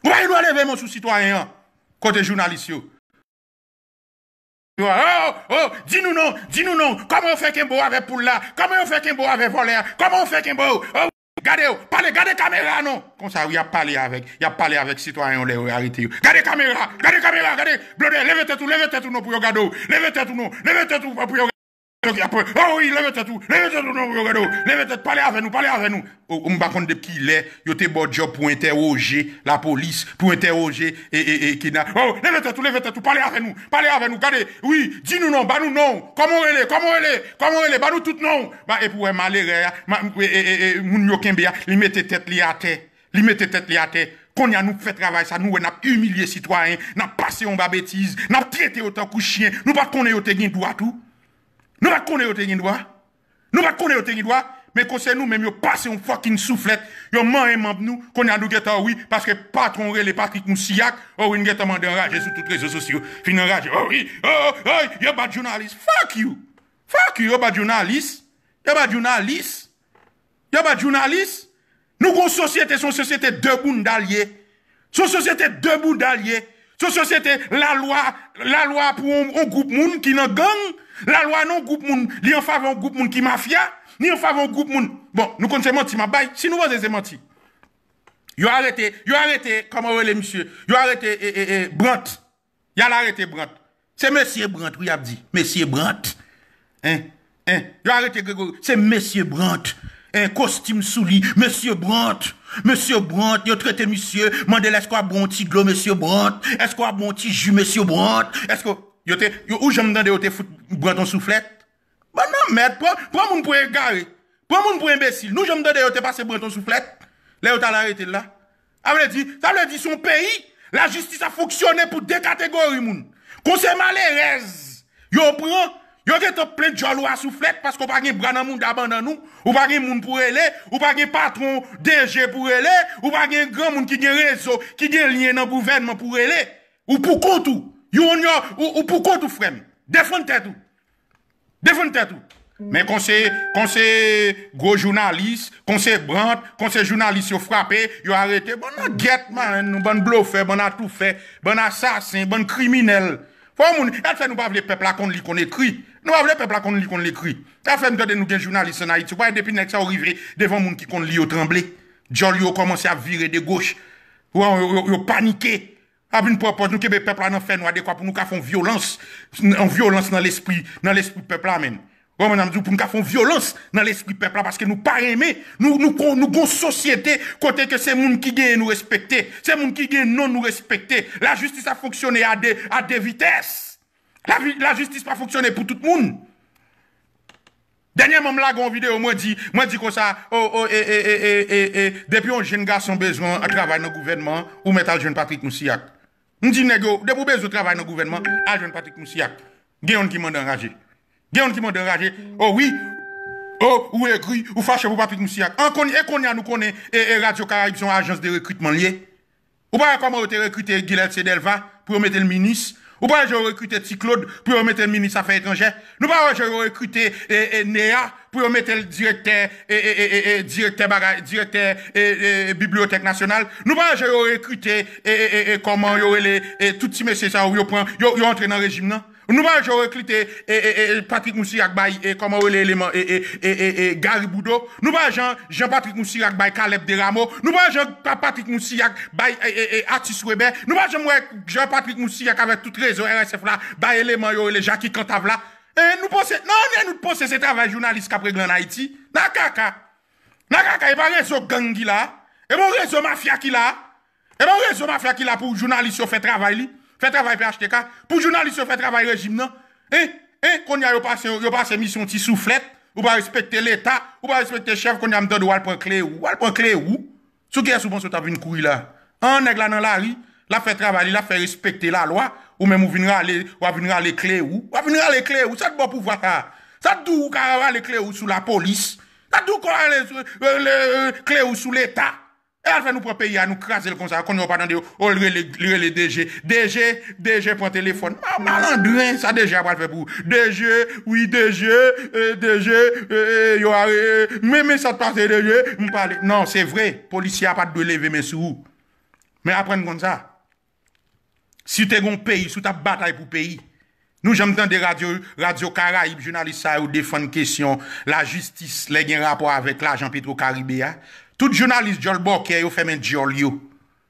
Ou pa ki nou a leve men sou sitwayen. Kote jounalisyou. Ou, non oh. ou, non, ou, di nou non, di nou non. Koman ou fek en bo ave pou la? Koman ou fek en bo ave vole a? Koman ou fek en bo? Ou, ou, ou, gade ou? Pale, gade kamera non? Konsa ou ya pale avek, ya pale avek sitwayen ou le ou ariti ou. Gade kamera, gade kamera, gade. Blode, leve te tou, leve te tou nou pou yo gade ou. Leve te tou nou, leve te tou pou yo gade ou. oh oui, levez tout, levez tout, non, regardez, levez vous parlez avec nous, parlez avec nous. Oh, on ne compte de qui il est, il était bon job pour interroger la police, pour interroger et, et, et, qui oh, levez tout, levez t'a tout, parlez avec nous, parlez avec nous, regardez, oui, dis-nous non, bah nous non, comment elle est, comment elle est, comment elle est, bah nous tout non. Bah, et pour malheur, hein, et, et, et, moun yo kembe, il hein, mettait tête li à terre, il mettait tête li à terre. Qu'on y a nous fait travail, ça nous, on a humilié citoyens, n'a passé on va bêtise, n'a traité autant que chien, nous pas qu'on est au droit tout. Nous ne connaissons pas droits. Nous ne connaissons pas droits. Mais sait nous même, yo passe un fucking soufflette, yo man un membre nous, qu'on a nous guetta ah oui, parce que patron relé Patrick Moussiak, oh, une guetta mande enragé sur toutes les réseaux sociaux, fin enragé, oh oui, oh, oh, y'a pas de journaliste, fuck you, fuck you, y'a pas de journaliste, y'a pas de journaliste, y'a pas de journaliste, nous qu'on société, son société debout d'alliés, son société debout d'alliés, son société, la loi, la loi pour un, groupe moun qui n'a gang, la loi non groupe moun, li en faveur groupe moun qui mafia, ni en faveur groupe moun. Bon, nous comptons menti ma baye. si nous vous c'est menti. Yo arrêté, yo arrêté comment voulez, monsieur, yo arrêté et eh, eh, eh, Brant. a l'arrêté Brant. C'est monsieur Brant, oui, a monsieur Brant. Hein? Hein? Yo arrêté Grégory, c'est monsieur Brant. Hein, costume souli, monsieur Brant. Monsieur Brandt, yo traité monsieur, mandez est-ce qu'on a bon petit monsieur Brant. Est-ce qu'on a bon petit jus, monsieur Brant. Est-ce que... Yo te, yo ou j'aime dande yo te fout, bran ton non Non non, met, prends, pran moun pour e Prends pour moun pou imbesil. Nou jom dande yo te pase bran ton soufflette bah Le yo tal l'arrêté là A dit ça ça veut son pays, la justice a fonctionné pour deux catégories moun. Konse le rez. Yo prend, yo te te jolou à soufflette parce qu'on pa gen bran nan moun d'abandon, nous, ou pa gen moun pour elle, ou pa gen patron DG pour ele, ou pa gen grand moun qui gen rezo, qui gen lien le gouvernement pour ele, ou pou tout Yon yon, ou, ou pou tout, frem. Defon tè tou. Defon tè tou. Men quand konsey gro jounalist, konsey brant, se jounalist yo frape, yo arete, bon nan get man, bon blofe, bon fait, bon assassin, bon criminel. Fò moun, et fait nou pa vle pepla kon li kon ekri. Nou pa vle pepla kon li kon nous Et fè nou de nou gen jounalist nan Haiti. Woy depi nek sa devan moun ki kon li yo tremble. Djol yo commencé a virer de gauche Woy yo paniqué. A une propose nous que le peuple a fait nous de quoi pour nous faire violence, en violence dans l'esprit, dans l'esprit peuple même. dit pour nous faire violence dans l'esprit peuple parce que nous pas aimer nous nous une société côté que c'est monde qui gagne nous respecter, c'est monde qui gagne non nous respecter. La justice a fonctionné à des à vitesses. La, justice pas fonctionné pour tout le monde. Dernièrement, là, me vidéo, moi dit, moi dit comme ça, oh, oh, eh, eh, eh, depuis un jeune garçon besoin de travailler dans le gouvernement, ou mettre jeune Patrick Moussiak. Nous disons, de pour besoin de travail dans le gouvernement, Agent Patrick Moussiak, il qui m'a enragé. Il qui m'a enragé. Oh oui, oh, ou écrit, e ou fâché pour Patrick Moussiak. En connaît, et connaît, nous connaît, et, e Radio Caraïbes, son agence de recrutement liée. Ou pas comment vous avez recruté Guilherme Sedelva pour mettre le ministre, ou pas, j'ai recruté Claude pour mettre le ministre Affaires étrangères. Nous pas, j'ai recruté Néa pour mettre le directeur, directeur, directeur, bibliothèque nationale. Nous pas, j'ai recruté, comment, yo, les, tout petit monsieur ça, yo, prend, yo, entré dans le régime, non? Nous pas j'ai recruté Patrick Moussiak, bay et comment les l'élément et et Gary Boudot. Nous pas Jean Jean Patrick Moussiak, bay Caleb Deramo. Nous pas Jean Patrick Moussiak, bay et Atis Weber. Nous pas Jean Patrick Moussiak, avec tout réseau RSF là bay élément yo les qui Cantav là. Et nous pensons non nous pensons c'est travail journaliste pris en Haïti. Na kaka. Na kaka et pas réseau gang là. Et bon réseau mafia qui là. Et bon réseau mafia qui là pour journaliste fait travail Fè travay pHTK, pou jounalise fè travay rejim nan. Eh, eh, kon ya yo pa se misyon ti souflet, ou pa respekte l'Etat, ou pa respekte chèv kon ya m'dan walpon kle ou, walpon kle ou. Sou kè soupons wè ta vin kouri la? An, neg la nan la ri, la fè travay, bon la fè respekte la loa, ou men mou vinra le kle ou, wap vinra le kle ou, sèk bo pou vwa ta. Sa tou kwa wale kle ou sou la polis, sa tou kwa wale kle ou sou l'Etat. El fè nou prè peyi a nou krasè l kon sa, kon yo patande yo, olre le dèjè, dèjè, dèjè prè telefon, maman, maman, dèjè, sa dèjè apal fè pou, dèjè, oui dèjè, euh, dèjè, euh, euh, yo arè, mè mè sa t'passe dèjè, mou pale, nan, sè vre, polisi apat dè levè mè sou, mè apren kon sa, si te gon peyi, si te batay pou peyi, nou jèm tèm de radio, radio karaib, jounalisa ou defan kèsyon, la jistis lè gen rapò avèk la, jampitro karibè ya, Tout journaliste Jol Bokeh yo fait men Jol yo.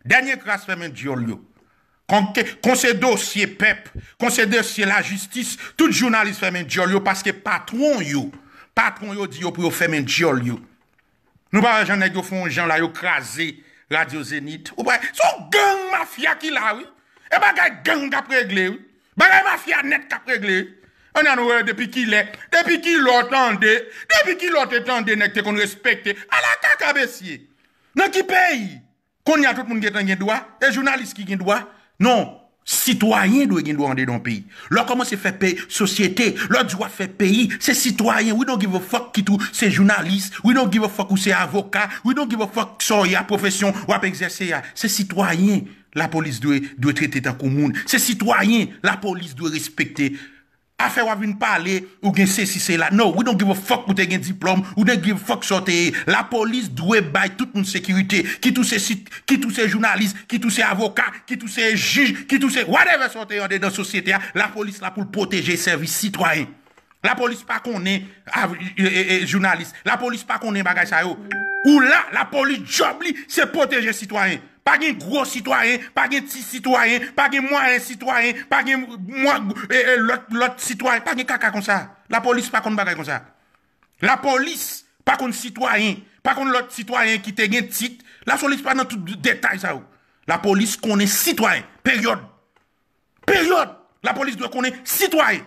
Dernier crasse fait men yo. Kon se pep, konse se dosye la justice, tout fait men Parce yo, que patron yo, patron yo di yo pou yo m'en diol yo. Nous j'en j'en ai yo fon jan la yo krasé, Radio Zenit, ou pas, son gang mafia qui la, oui. Et bagay gang kap régler oui. bagay mafia net kap regle, On an wè depi ki lè, depi ki lò tèndè, depi ki lò tèndè nèk te kon respektè. A la kak abesye, nan ki peyi, kon nè a tout moun gètan gen dwa, e jounalist ki gen dwa. Non, sitwayen dwe gen dwa an dè don peyi. Lò koman se fè peyi, sosyete, lò djwa fè peyi, se sitwayen, we don't give a fok ki tou se jounalist, we don't give a fok ou se avokat, we don't give a fok soya, profesyon, wap egzeseya. Se sitwayen, la polis dwe trete ta koumoun, se sitwayen, la polis dwe respektè. faire ou vient parler ou gen ceci c'est là no we don't give a fuck ou te gen diplôme ou don't give a fuck sorte la police doit bail toute monde sécurité qui tous ces qui tous ces journalistes qui tous ces avocats qui tous ces juges qui tous ces whatever dans société la police là pour protéger service citoyens. la police pas est e, e, e, journaliste la police pas est bagage ça ou là la police jobli c'est protéger citoyen Pa gen gros sitwayen, pa gen tit sitwayen, pa gen mwaen sitwayen, pa gen lot sitwayen, pa gen kaka kon sa. La polis pa kon bagay kon sa. La polis pa kon sitwayen, pa kon lot sitwayen ki te gen tit, la solis pa nan tout detay sa ou. La polis konen sitwayen, peryode. Peryode! La polis dwe konen sitwayen.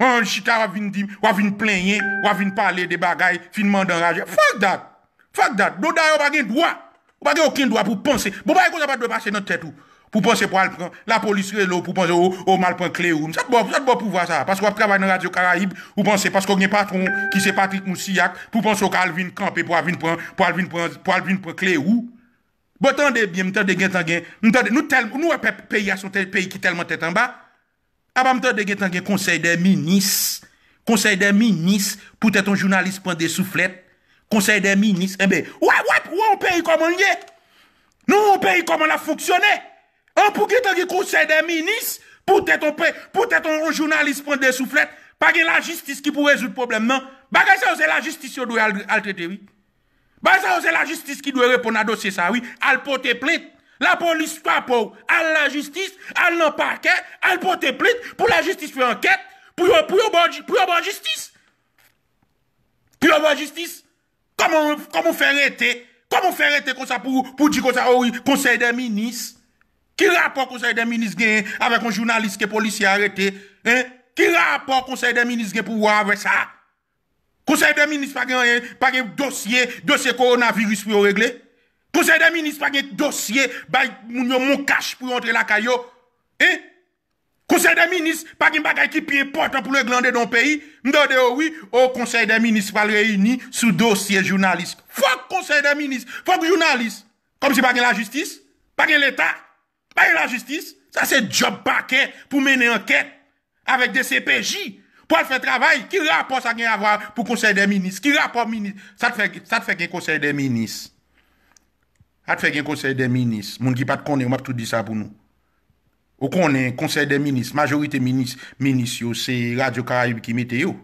Wan chita wavine plenye, wavine pale de bagay, finman den raje. Fak dat! Fak dat, do daye wap agen doa, wap agen okin doa pou ponse, bo baye kon sa pat devase nan tet ou, pou ponse pou alpon, la polis relo pou ponse ou malpon kle ou, msat bo, msat bo pouwa sa, pasko wap kravay nan radio Karaib, pou ponse, pasko gen patron ki se Patrick Moussiak, pou ponse ou kalvin bon, kampe pou alvin pou alvin pou kle ou, bo tande bien, msat de gen tangen, nou ap pe peyi a son peyi ki telman ah tet anba, aba msat de gen tangen konsey de minis, konsey de minis pou teton jounalist pon de souflet, conseil des ministres. Eh bien, ouais, ouais, ouais, on paye comment y est. Nous, on paye comment la fonctionné. On pour qui le conseil des ministres, peut-être on paye, peut-être on journaliste prend des soufflettes, pas la justice qui pourrait résoudre le problème, non. Bagay ça, c'est la justice qui doit oui. ça, c'est la justice qui doit répondre à dossier ça, oui. Elle porter plainte. La police pas pour, à la justice, à nan parquet, elle porter plainte pour la justice faire enquête, pour pour pour justice. Pour avoir justice. Comment, comment faire arrêter Comment faire arrêter comme ça pour, pour dire comme ça, au oh conseil des ministres Qui rapport conseil des ministres avec un journaliste que policier arrêté hein? Qui rapport conseil des ministres pour voir avec ça Conseil des ministres pas gagne, pas gagne dossier, dossier coronavirus pour régler Conseil des ministres pas gagne dossier, bah, mon cash pour entrer la caillot. Hein? Conseil des ministres, pas qu'il bagaille qui pied important pour le glander dans le pays. M'dode, oh oui, au conseil des ministres, pas le réunir sous dossier journaliste. Fuck conseil des ministres, fuck journaliste. Comme si pas la justice, pas l'État, pas la justice. Ça, c'est job paquet pour mener enquête avec des CPJ. Pour faire travail, qui rapport ça a avoir pour conseil des ministres? Qui rapport ministre? Ça te fait, ça te fait qu'un conseil des ministres. Ça te fait qu'un conseil des ministres. Moun qui pas te connaître, m'a tout dit ça pour nous. Ou konen konser de minis, majorite minis, minis yo se Radio Karayib ki mete yo.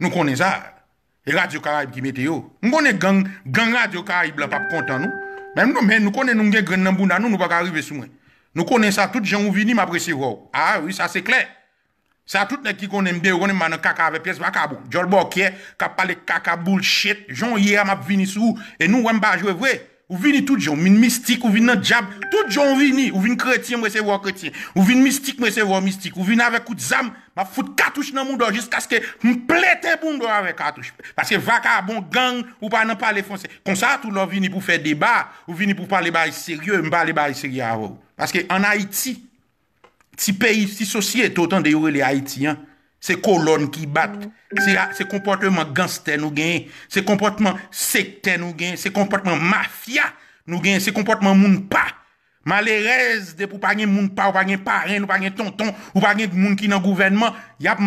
Nou konen sa, e Radio Karayib ki mete yo. Nou konen gang, gang Radio Karayib la pa pou kontan nou. Men nou konen nou gen gren nanbou nan nou, nou baka rive sou men. Nou konen sa tout, jen ou vini mapre si wou. A, ah, oui, sa se kler. Sa tout ne ki konen mbe, ou konen manan kaka ave pyes baka bon. Jol bokye, kap pale kaka, bullshit, jen ou ye amap vini sou, e nou wem bajwe vwe. Ou vini tout joun, min mistik, ou vini nan djab, tout joun vini, ou vini kretien mwese waw kretien, ou vini mistik mwese waw mistik, ou vini avek kout zam, ma foute katouche nan moun do, jist aske mple teboun do avek katouche. Paske vaka, bon, gang, ou pa nan pale fonse, konsa tout lor vini pou fe deba, ou vini pou pale baye serye, mba le baye serye avou. Paske an Haiti, ti peyi, ti sosye, totan de yore le Haitien. C'est colonnes qui bat, mm. c'est comportement comportement gangster nous comportements c'est comportement secte nous gagne, c'est comportement mafia nous gagne, c'est comportement. moun pa. Malerez de pou pa pas moun pa, ou pas gagner paren, ou pa gen tonton, ou pa gouvernement. moun ki nan a yap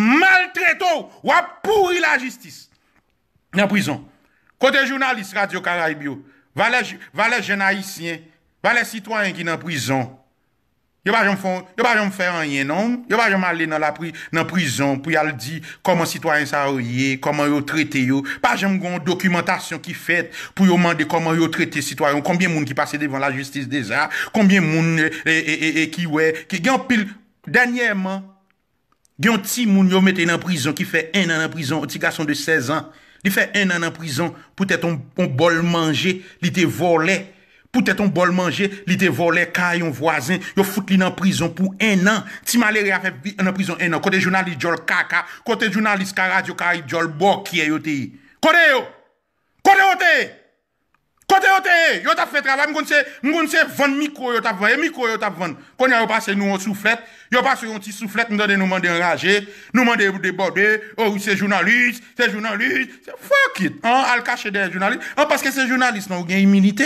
ou a pourri la justice. Dans prison. Côté journaliste, Radio Karayibyo, vale, vale jen haïtien, vale qui ki en prison. Yo pa jom fè an yen non Yo pa jom ale nan prison Pou yal di koman citoyen sa ou ye Koman yo trete yo Pa jom gwen dokumentasyon ki fet Pou yo mande koman yo trete citoyen Kombien moun ki pase devan la justice de za Kombien moun e, e, e, ki we Gyan pil denyèman Gyan ti moun yo mette nan prison Ki fè en nan nan prison O ti gason de 16 an Li fè en nan nan prison Poutè ton bol manje Li te vole Pour être un bol manger, il te volé caille un voisin, yo fout li en prison pour un an. Ti malere a fait en prison un an. Côté journaliste Jol Kaka, côté journaliste Radio Kari Jol bo qui est yo te. Côté yo. Côté yo te. Côté yo te. Yo t'a fait travail, m'gon c'est m'gon c'est vendre micro yo t'a vendre, micro yo t'a vendre. Quand yo passe nous en soufflette, yo passé un petit soufflette, nous nou nous demander nou nous demander déborder, oh c'est journaliste, c'est journaliste. Fuck it. Hein, al cacher des journalistes. Hein, parce que c'est journaliste, non, une immunité.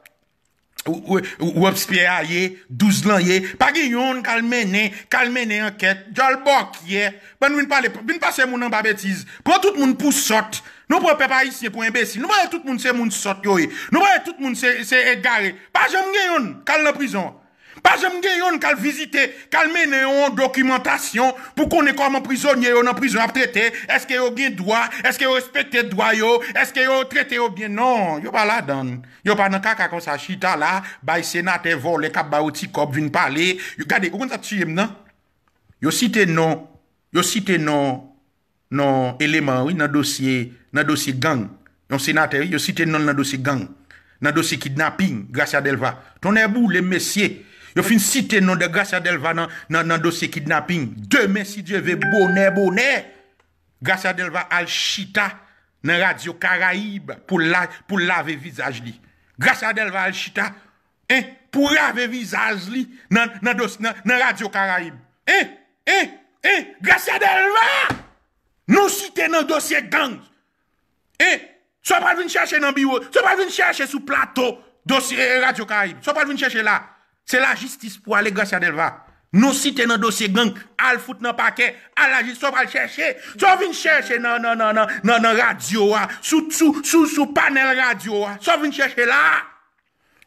ou, ou, ah, a ye, 12 ans ye, pa guignon, calme ne, calme enquête, j'ai le bok ye, ben nous ne passe mon nom pas bêtise, pour tout le monde pour sort, nous pour peuple ici pour imbécile, nous pour tout le monde c'est mon sort yo, nous pour tout le monde c'est égaré, pas j'aime guignon, calme la prison, Pajem gen yon kal vizite, kal mene yon dokumentasyon, pou konen koman prizonye yon an prizon ap trete, eske yon gen doa, eske yon respekte doa yon, eske yon trete yon gen, non, yon pa la dan, yon pa nan kaka kon sa chita la, bay senate vol, le kap ba outi kop, vin pale, yon gade, kon ta tsyem nan? Yon site non, yon site non, non eleman wè nan dosye, nan dosye gang, yon senate wè, yon site non nan dosye gang, nan dosye kidnapping, Gratia Delva. Ton ebou, le mesye, Yo fin cité nom de Gracia Delva dans le dossier kidnapping. Demain, si Dieu veut, bonnet, bonnet. Gracia Delva al chita dans Radio Caraïbe pour, la, pour laver visage li. Gracia Delva al chita hein, pour laver visage li dans, dans, Radio Caraïbe. Hein, hein, hein, Gracia Delva! Nous cité dans dossier gang. Hein, soit pas venir chercher dans bureau, soit pas venir chercher sous plateau, dossier Radio Caraïbe. sois pas venir chercher là. C'est la justice pour aller grâce à Delva. Nous citer dans le dossier gang, al fout dans le paquet, à la justice, on va le chercher. vas viens chercher non non non non non radio ah. sous sous sous sous panel radio ah. vas viens chercher là.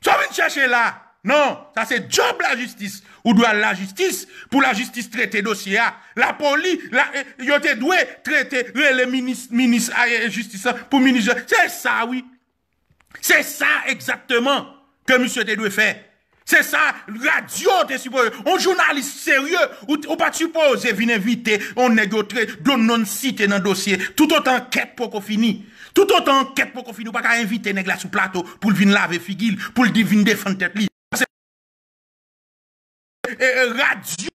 vas viens chercher là. Non, ça c'est job la justice. Ou doit la justice pour la justice traiter dossier. Ah. La police, la, eh, yo te doué traiter le ministre, ministre justice pour ministre. C'est ça, oui. C'est ça exactement que monsieur te doué faire. C'est ça, radio, t'es supposé. Un journaliste sérieux, ou, ou pas supposé venir inviter, on négocie, donne non cité dans le dossier, tout autant enquête pour qu'on finisse. Tout autant enquête pour qu'on finisse, ou pas qu'à inviter nèg sur plateau pour venir laver figuille, pour le venir défendre tête li. Eh, eh, radio,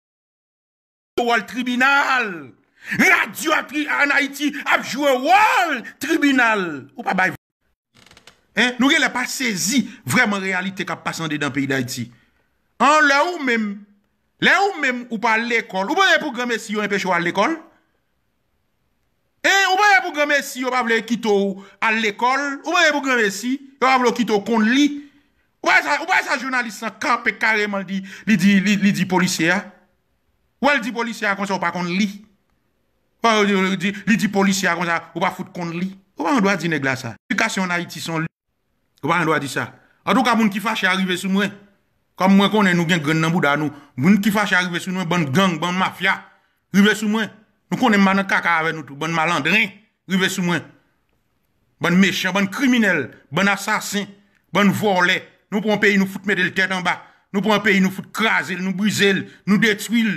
ou le tribunal. Radio en Haïti a joué rôle tribunal. Ou pas bah, Hein? Nous n'avons pas saisi vraiment réalité qui passe dans le pays d'Haïti. En hein, là où même, là où même, ou pas l'école, ou pas pour grand si empêche péché à l'école. Et ou pas pour grand si ou pas voulez quitter à l'école, ou pas pour grand si hein, ou pas voulez quitter qu'on lit. Ou pas ça journaliste sans carrément dit, li dit, li dit policier. Hein? Ou elle dit policier comme ça ou pas qu'on lit. Ou dit, dit policier comme ça ou pas foutre qu'on lit. Ou pas on doit dire nèg ça. L'éducation en Haïti sont Kwa an do a di sa. A do ka moun ki fache a rive sou mwen. Kam mwen konen nou gen gen nan bouda nou. Moun ki fache a rive sou mwen. Bon gang, bon mafya. Rive sou mwen. Nou konen manan kaka ave nou tou. Bon malandren. Rive sou mwen. Bon mechan, bon kriminel. Bon asasin. Bon vorle. Nou pou an peyi nou foute medel tèd an ba. Nou pou an peyi nou foute krasel, nou brisel, nou detwil.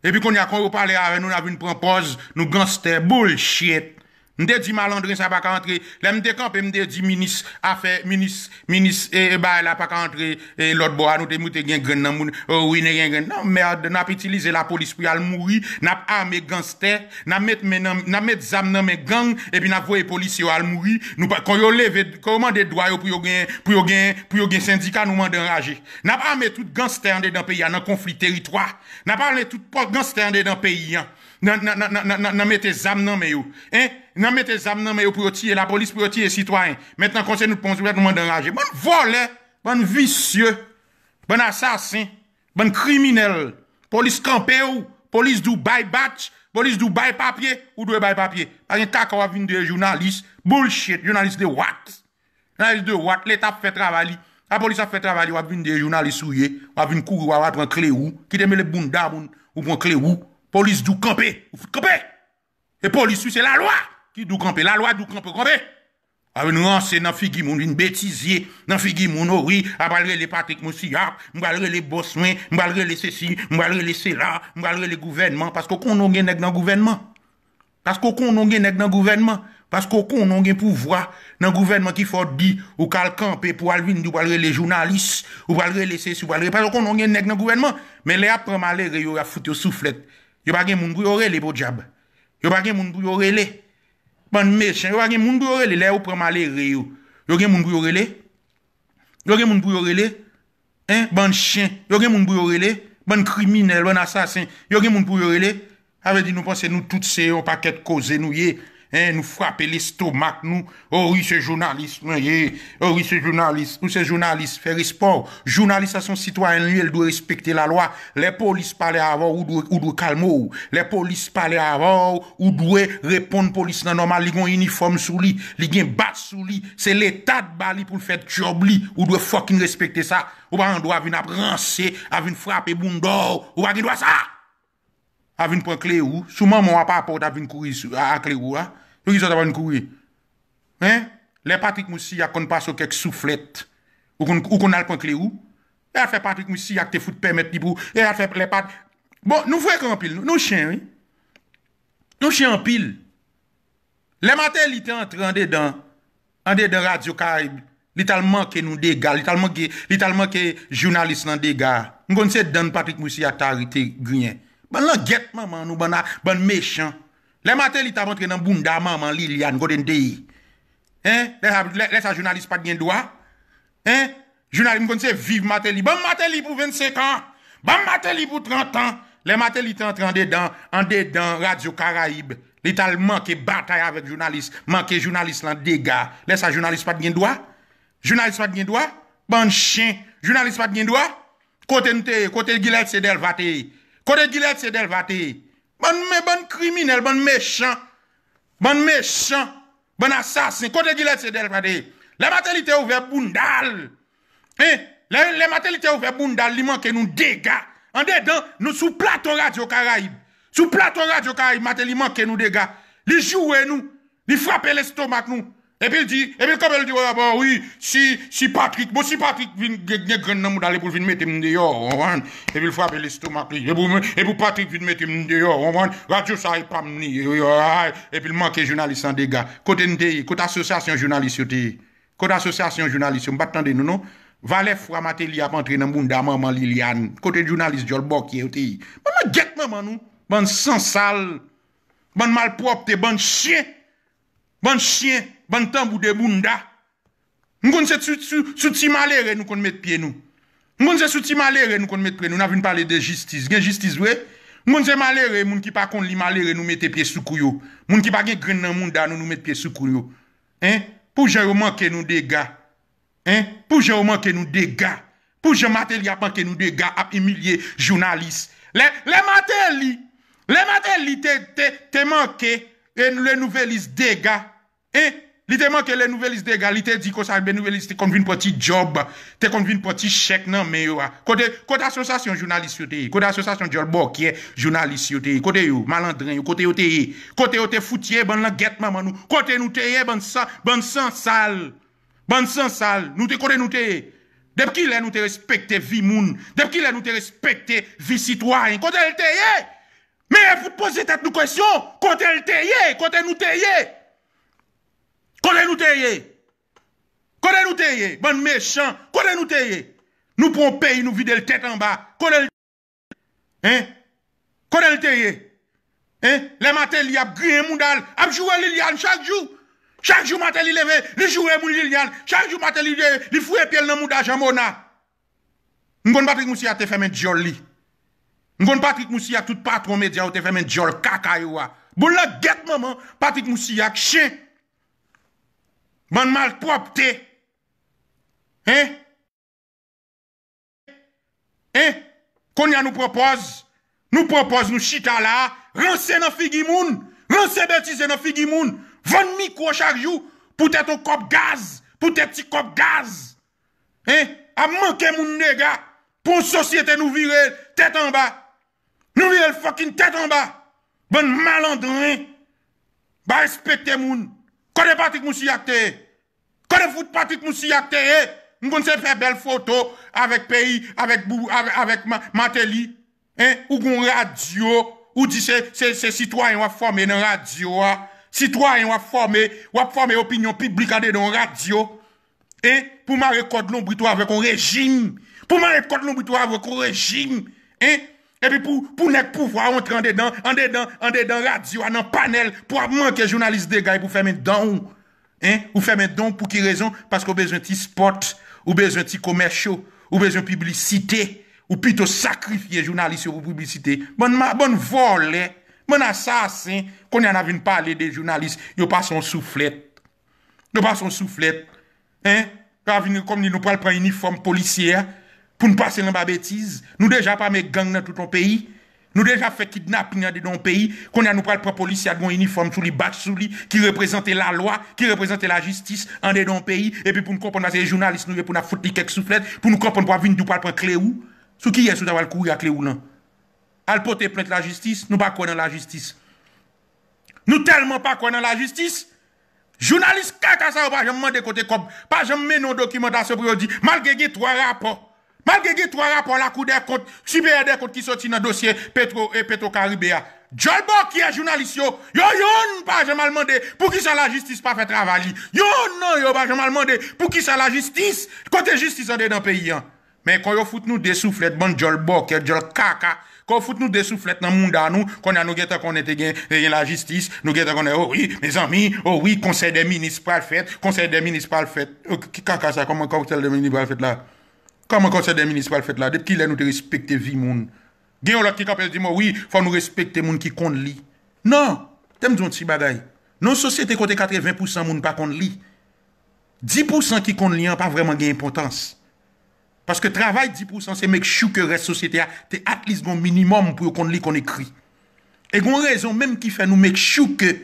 E pi kon ya kon yo pale ave nou lavin pranpoz. Nou gans tè bol chiet. Mdè di malandrin sa pa ka antre, lè mdè de kamp mdè di minis, afe, minis, minis, e, e bay la pa ka antre, e lot bo anote mwite gen gen nan mwine gen gen. Nan mèrd, nan ap itilize la polis pou yal mouri, nan ap ame gen stè, nan amet zam nan men gang, epi nan voye polis yal mouri, nou pa kor yo leve, kor yo mande dwayo pou yo gen, pou yo gen, pou yo gen sindika nou mande raje. Nan ap ame tout gen stè ande dan peyi an, nan konflit teritwa, nan ap ame tout pot gen stè ande dan peyi an. nan mette zam nan meyo. Nan mette zam nan meyo pou otir, la polis pou otir e sitwany. Mètan konsen nou pon sou, mwen volè, mwen visye, mwen asasin, mwen kriminel, polis kampe ou, polis dou bay bat, polis dou bay papye, ou dou bay papye. A gen tak wavine de jounalist, jounalist de wak, lè tap fè travali, wavine de jounalist souye, wavine kou wavine pou an kle ou, ki teme le bunda moun, pou an kle ou, Polis d'ou kampe, ou foute kampe. E polis sou, se la loi. Ki d'ou kampe, la loi d'ou kampe kampe. A ah, ve nou anse nan figi moun, din betizye, nan figi moun ouri, a balre le patik moussi ap, mbalre le boswen, mbalre le sessi, mbalre le sela, mbalre le gouvenman, paskou kon nou gen ek nan gouvenman. Paskou kon nou gen ek nan gouvenman. Paskou kon nou gen pou vwa, nan gouvenman ki fote bi, ou kal kampe, ou kal wine d'ou balre le jounalis, ou balre le sessi, ou balre... Paskou kon nou gen ek nan gouvenman. Men Yo pa gen moun pou yorele pou diab. Yo pa gen moun pou yorele. Bon me chen, yo pa gen moun pou yorele. Le ou prema le reyo. Yo gen moun pou yorele. Yo gen moun pou yorele. Bon chen, yo gen moun pou yorele. Bon kriminel, bon asasen. Yo gen moun pou yorele. Avedi nou pense nou tout se yo paket kozenou yey. Eh, nou frape lestomak nou, ori oh, se jounalist, ori se eh. oh, jounalist, ou se jounalist fè respon, jounalist a son sitwanyen luy, el dwe respekte la loa, le polis pale avor, ou dwe kalmou, le polis pale avor, ou dwe reponde polis nan normal, li gen uniform sou li, li gen bat sou li, se l'etat bali pou l'fèd tchobli, ou dwe fokin respekte sa, ou pa an do avin ap ranse, avin frape bundor, ou pa gen do a sa, avin pou kle ou, sou maman wap apote avin kouri a kle ou a, Lè Patrik Moussi ak kon pas yo kek souflet Ou kon al kon kle ou Lè e al fe Patrik Moussi ak te foute pe met li pou Lè e al fe le Patrik Bon nou fwe kon anpil nou, nou chen Nou chen anpil Lè mater li te antre an de dan An de dan radyo ka Li talman ke nou dega Li talman ke jounalist nan dega Nou kon se den Patrik Moussi ak tarite gwen Ban lan getman man nou Ban mechant Le mater li ta vantre nan boum da mam an li li an go den deyi. Hein? Le sa jounalist pa dnyen doa. Hein? Jounalist m kon se vive mater bon bon li. Bam mater li pou 25 an. Bam mater li pou 30 an. Le mater li ta entran de dan. An de dan. Radio Karaib. Li tal manke batay avet jounalist. Manke jounalist lan dega. Le sa jounalist pa dnyen doa. Jounalist pa dnyen doa. Ban chen. Jounalist pa dnyen doa. Kote nte. Kote gilet se delvate. Kote gilet se delvate. Kote gilet se delvate. Bon, bon criminel, bon méchant, bon méchant, bon assassin. Côté du c'est dit La matelité ouverte Boundal. Eh, la maternité ouverte Boundal, hein? il manque nous dégâts. En dedans, nous sous plateau Radio Caraïbe. Sous plateau Radio Caraïbe, il manque nous dégâts. les jouent nous, ils frappe l'estomac nous. Epi l di, epi l kabel di, woy abon, woy, si, si Patrick, monsi Patrick vin gne gren nan mou dal, epi l vin mette mn de yo, woy, epi l fwa bel estomak li, epi l Patrick vin mette mn de yo, woy, radio sa yi pam ni, woy, epi l manke jounalist an dega. Kote n te yi, kote asosasyon jounalist yo te yi, kote asosasyon jounalist yo, mbat tante nou nou, vale fwa mate li ap antre nan mboun da maman Liliane, kote jounalist jol bokye yo te yi, mman mget nan mman nou, mman sansal, mman malprop te, mman chien, mman chien. Bantan bou de moun da. Mkoun se suti malere nou kon met pye nou. Mkoun se suti malere nou kon met pye nou. Nou na vin pale de jistis. Gen jistis wè? Mkoun se malere, moun ki pa kon li malere nou mette pye soukou yo. Moun ki pa gen gren nan moun da nou nou mette pye soukou yo. Hein? Poujè ou manke nou dega. Hein? Poujè ou manke nou dega. Poujè matè li apanke nou dega ap emilie jounalis. Le matè li. Le matè li te manke. E nou le nouvelis dega. Hein? Li te manke le nouvelis degal, li te di ko sajbe nouvelis te konvi n po ti job, te konvi n po ti chek nan me yo a. Kote asosasyon jounalis yo te ye, kote asosasyon e jounalis yo te ye, kote yo malandren yo, kote yo te ye. Kote yo te foutye ban langet maman ou, kote nou te ye ban san sal, ban san sal, nou te kote nou te ye. Dep ki le nou te respekte vi moun, dep ki le nou te respekte vi sitwany, kote nou te ye. Me ye pou pose tat nou kwensyon, kote nou te ye, kote nou te ye. Kode nou teye? Kode nou teye? Bon mechan, kode nou teye? Nou pon peyi nou vide l tete an ba. Kode l teye? Hein? Kode l teye? Hein? Le matel li ap gwen moun dal. Ap jowe lil yan chak jou. Chak jou matel li leve. Li jowe moun lil yan. Chak jou matel li de. Li fwe pye l nan moun dal jamona. Ngon Patrick Moussia te fè men djol li. Ngon Patrick Moussia tout patrou mèdia ou te fè men djol kakaywa. Boun la get maman. Patrick Moussia k chen. Ban malpropte. Eh? Eh? Konya nou propose. Nou propose nou chita la. Rense nou figi moun. Rense betize nou figi moun. Van mikrocharyou. Poutet nou kop gaz. Poutet ti kop gaz. Eh? A manke moun nega. Pon sosyete nou virel. Tet an ba. Nou virel fokin tet an ba. Ban malandren. Ba espete moun. Kone Patrick Moussia te Kone foot Patrick Moussia te Nous avons faire belle photo avec pays, avec, avec, avec Matéli. Hein? Ou gon radio. Ou dit c'est citoyen qui formé dans radio. Hein? Citoyen qui formé, qui formé opinion publique dans la radio. hein pour m'arrêter code l'ombre avec un régime. Pour le code l'ombre avec un régime. Hein? Et puis pour, pour pouvoir entrer en dedans, en dedans, en dedans radio, en panel, pour manquer journaliste des gars, pour faire mes dons. Hein? Ou faire mes pour qui raison? Parce qu'on besoin de sport, ou besoin de commerciaux, ou besoin de publicité, ou plutôt sacrifier journaliste pour publicité. Bonne, bonne volée, bon assassin, qu'on en a vu parler des journalistes, yo pas son soufflette. Yo pas son soufflette. Hein? Comme nous prendre uniforme policière, pour ne pas dans ma bêtise. Nous déjà pas mes gangs dans tout ton pays. Nous déjà fait kidnapping dans ton pays. Qu'on a nous pas le police a un uniforme sous les bats sous les qui représentait la loi, qui représentait la justice en dedans pays. Et puis pour nous comprendre, c'est les journalistes nous pour nous foutre quelques soufflets. pour nous comprendre pour venir nous pas prendre clé ou. Sous qui est sous d'avoir courir à clé ou là. Al porter plainte la justice, nous pas quoi dans la justice. Nous tellement pas quoi dans la justice. Journaliste caca ça pas jamais demander côté comme pas jamais mener documentation pour dire malgré trois rapports Malgré que trois rapports la Cour des comptes, super des comptes qui sortent dans le dossier Petro et Petro Caribéa. Joel qui est journaliste, yo, yo, yo, pas jamais demandé pour qui ça la justice pas fait travail. Yo, non, yo, pas jamais demandé pour qui ça la justice, côté justice en dans le pays. Hein. Mais quand yo fout nous des soufflettes, bon Joel Bock, Joel Kaka, quand fout nous des soufflettes dans le monde à nous, quand a nous guetta qu'on était la justice, nous guetta qu'on est, oh oui, mes amis, oh oui, conseil des ministres pas le fait, conseil des ministres pas le fait. Oh, Kaka ça, comment conseil des ministres pas fait là? Kama konser den minispal fet la, dep ki lè nou te respekte vi moun. Gen yon lak ki kapèl di mou, oui, fò nou respekte moun ki kond li. Non, tem dyon ti bagay. Non sosye te kote 80% moun pa kond li. 10% ki kond li an pa vreman gen impotans. Paske travay 10% se mek chouke res sosye te a, te atlis bon minimum pou yo kond li kon ekri. E gon rezon menm ki fè nou mek chouke...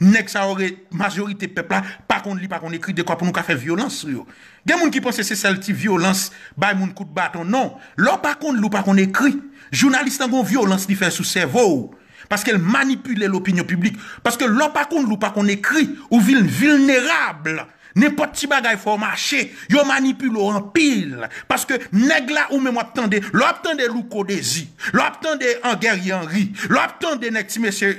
Nek sa aurait majorité peuple là par contre li par contre écrit de quoi pour nous faire violence yo. Gen moun qui pense c'est celle ti violence bay moun coup de bâton non. L'on par contre lou par contre écrit journaliste en violence li fait sous cerveau parce qu'elle manipule l'opinion publique parce que l'on par contre lou par contre écrit ou vil vulnérable Nèm pot ti bagay fò mâche, yo manipulo an pil. Paske neg la ou mèm wap tande, lò wap tande lou kodezi, lò wap tande an gèri an ri, lò wap tande nek ti mèche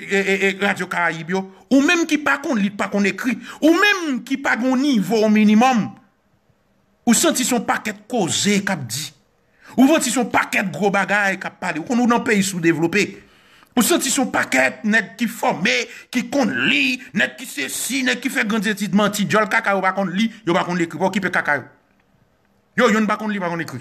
Radio Karayibyo. Ou mèm ki pa kon lit, pa kon ekri, ou mèm ki pa kon nivou minimum, ou sentisyon pa ket koze kap di, ou sentisyon pa ket gro bagay kap pale, ou kon ou nan peyi sou devlopè. Ou senti son paquet net qui formé, qui compte lit, net qui si, net qui fait grand petite menti, jol kaka ou pas compte lit, yo pas compte l'écrit, pas occupé kaka. Yo yo ne pas compte lit, pas compte écrit.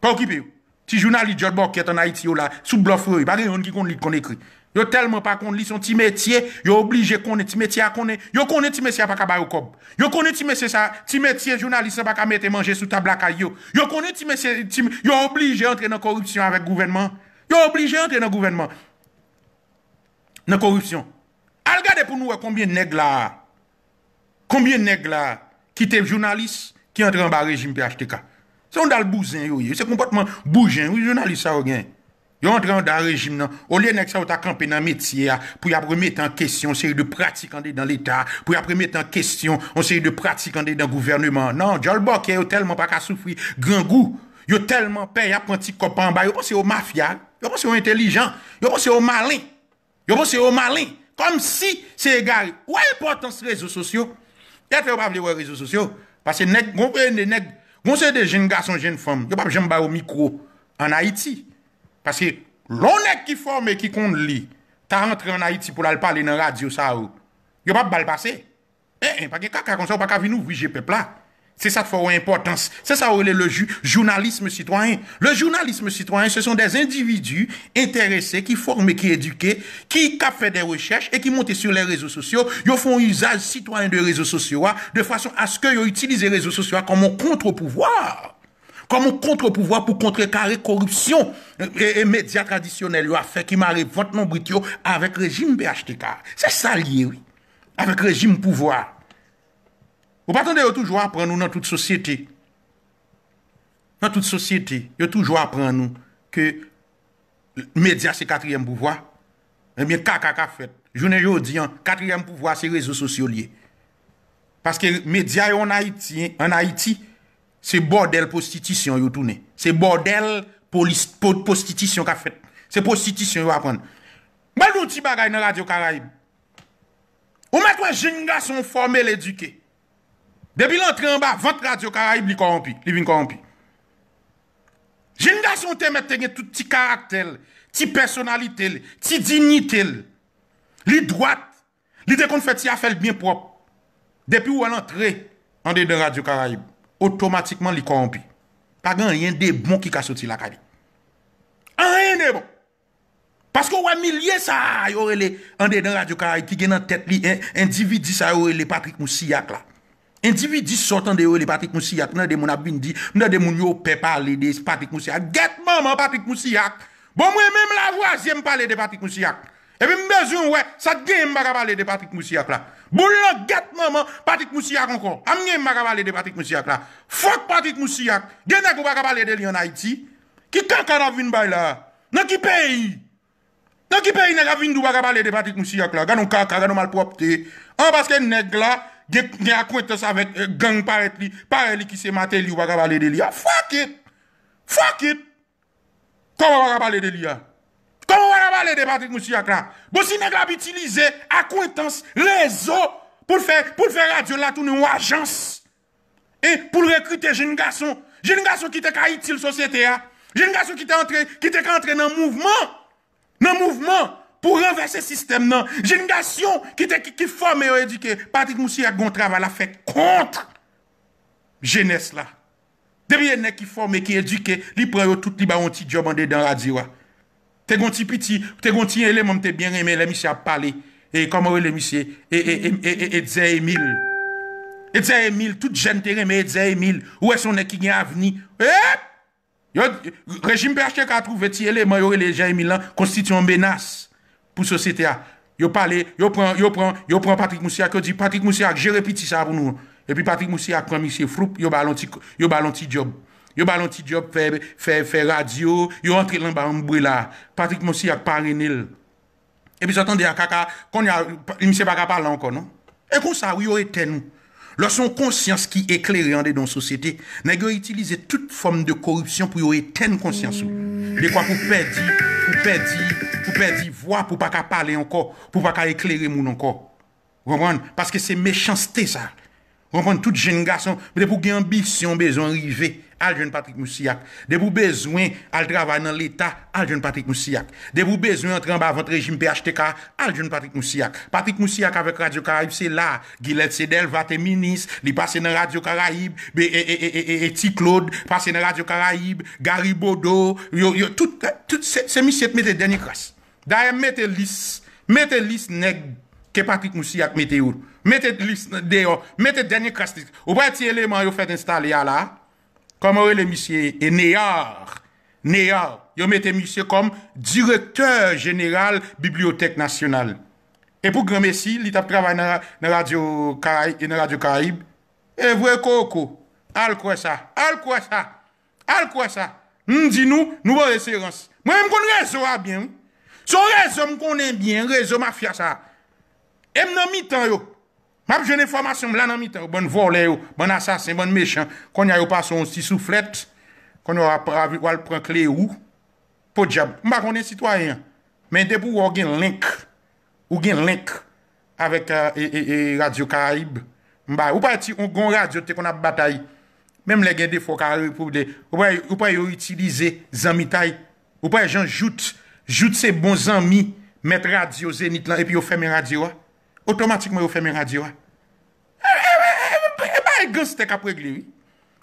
Pas occupé. Ti journaliste jol est en Haïti yo là, sous bluff yo, pas yon qui compte lit qu'on écrit. Yo tellement pas compte lit son petit métier, yo obligé qu'on ti métier à koné, Yo qu'on ti métier pas ka bayo cob. Yo qu'on petit métier ça, petit métier journaliste pas ka mettre manger sous table à yo. Yo qu'on ti métier, yo obligé entrer dans corruption avec gouvernement. Yo obligé entrer dans gouvernement la corruption. Ah, regardez pour nous combien de nègres là, combien de nègres là, qui étaient journalistes, qui entrent en bas régime PHTK. C'est un bousin, c'est comportement bougin, oui, journaliste ça, rien. Ils entre dans le régime, au lieu de ça, camper dans le métier, ah, pour mettre en question une série de pratiques dans l'État, pour remettre en question une série de pratiques dans le gouvernement. Non, Jol Bok, est tellement pas qu'à souffrir grand goût, est tellement payé apprenti copain en bas, yo pense aux mafias, yo pense aux intelligents, yo pense aux malins. yo pou se o malin, kom si se e gari, ou e potans rezo sosyo, et fe ou pa vle wè rezo sosyo, parce gen gen, goun se de gen gason, gen fom, yo pap jen ba ou mikro, an Haiti, parce loun ek ki fom e ki kond li, ta rentre an Haiti pou lal pali nan radio sa ou, yo pap bal pase, e, eh, e, eh, pake kaka konsa ou baka vinou vijep epla, C'est ça qui fait importance. C'est ça où est le journalisme citoyen. Le journalisme citoyen, ce sont des individus intéressés qui forment, qui éduquent, qui fait des recherches et qui montent sur les réseaux sociaux. Ils font usage citoyen de réseaux sociaux hein, de façon à ce qu'ils utilisent les réseaux sociaux comme un contre-pouvoir comme un contre-pouvoir pour contrecarrer corruption euh, et, médias traditionnels ont fait qui m'arrive votre nom avec régime BHTK. C'est ça lié, oui. Avec régime pouvoir. Vous attendez toujours apprendre nous dans toute société. Dans toute société, yo toujours apprendre nous que les médias c'est quatrième pouvoir. Eh bien, caca qu'a fait. Journée aujourd'hui, hein. quatrième pouvoir c'est réseaux sociaux Parce que les médias en Haïti, en Haïti, c'est bordel prostitution yo tourné. C'est bordel police prostitution qu'a fait. C'est prostitution yo apprendre. Bon nous petit apprendre dans Radio Caraïbe. On les jeunes jeune garçon et éduqués. Depi lan tre an ba, vant Radio Karaib li korompi, li bin korompi. Jeni da son te mette gen tout ti karak tel, ti personali tel, ti dini tel, li droit, li de konfeti a fel bin prop. Depi ou lan tre, an dey den Radio Karaib, otomatikman li korompi. Pagan yon dey bon ki ka soti lakadi. An rey ne bon. Paske ou an milye sa yore le an dey den Radio Karaib ki gen an tet li, an divi di sa yore le Patrick Moussiak la. Endivi di sotan de ou li patik moussiyak. Nè de moun ap bin di. Nè de moun yo pe pali de patik moussiyak. Get maman patik moussiyak. Bon mwen mèm la vwa jèm pali de patik moussiyak. Epe mbezoun wè. Sa gen mba ka pali de patik moussiyak la. Bon lè get maman patik moussiyak ankon. Am nèm mba ka pali de patik moussiyak la. Fok patik moussiyak. Gen nèk ou pa ka pali de li yon Haiti. Ki kaka na vin bay la. Nèk ki peyi. Nèk ki peyi nèk a vin dou pa ka pali de pat des acquaintance avec euh, gang pareil pareil qui se mate ou pas parler de li. Fuck it. Fuck it. Comment on va parler de l'IA Comment on va parler de Patrick Moussiak là Bon si nèg la utilisé acquaintance réseau pour faire pour faire radio là tourner une agence et pour recruter jeunes garçons, une garçon qui étaient utile société a, hein. jeunes garçon qui était entré qui était entré dans mouvement dans mouvement pour renverser système non j'ai une nation qui, qui formée et éduquée Patrick Moussi a un travail à faire contre jeunesse là depuis les qui formé qui éduqué li prend tout li un petit job en dedans radio t'es un petit petit t'es un petit élément t'es bien aimé les monsieur a parlé et comment les monsieur et et et et, et, et Emile Edzer Emile, tout jeune te mais Zé Emile, où est-ce qu'on est qui a avenir? Eh! régime Perchek a trouvé petit élément, yo, les gens Emile, hein, constituant une menace. ou sosete a. Yo pale, yo pran, yo pran, yo pran Patrik Moussi a ko di, Patrik Moussi a jerepiti sa pou nou. E pi Patrik Moussi a kwa misye froup, yo ba lantik, yo ba lantik job. Yo ba lantik job fe, fe, fe radio, yo rentre lan ba mbou la. Patrik Moussi a pare nel. E pi zantande a kaka, kon ya, misye baka pala anko nou. E kon sa, ou yo eten nou. Lorson konsyans ki ekleri an de don sosyete, nan yon itilize tout form de korupsyon pou yon eten konsyans ou. De kwa pou perdi, pou perdi, pou perdi, vwa pou pa ka pale anko, pou pa ka ekleri moun anko. Vakwan, paske se mechans te sa. Vakwan, tout jen gason, mwen de pou gen bis yon bezon rivey, Al joun Patrick Moussiak. De pou bezwen al travay nan l'Etat. Al joun Patrick Moussiak. De pou bezwen entran ba vant rejim PHTK. Al joun Patrick Moussiak. Patrick Moussiak avek Radio Karayib se la. Gilel Sedel vate minis. Li pase nan Radio Karayib. Be e e e e e ti Claude. Pase nan Radio Karayib. Garibodo. Yo yo yo. Tout se misi et mette denye kras. Daye mette lis. Mette lis neg ke Patrick Moussiak mette ou. Mette lis de yo. Mette denye kras. Ou pou eti eleman yo fet installe ya la. Kama wè lè misye, e Neyar, Neyar, yo mette misye kom direkteur jeneral bibliotek nasyonal. E pou grame si, li tap travay nan radyo Karib, e vwe koko, al kwa sa, al kwa sa, al kwa sa. M di nou, nou wè reserans. M wè m kon rezo a byen, so rezo m konen byen, rezo ma fya sa. E m nan mi tan yo. Map jene formasyon blan anmite, bon volè yo, bon asasen, bon mechan, kon ya yo paso on si souflet, kon yo apravi wal pran kle yo, pou di jab. Mba kon en sitwayen, men debou yo gen lenk, yo gen lenk, avek euh, e, e, e, radio karaib, mba, ou pa eti, gon radio te kon ap batay, mem le gen defo karaib pou de, ou pa yo utilize zanmitay, ou pa e jen jout, jout se bon zanmi, met radio zenit lan, epi yo feme radio a, otomatikman yo feme radio a, pas un gangster qui a réglé.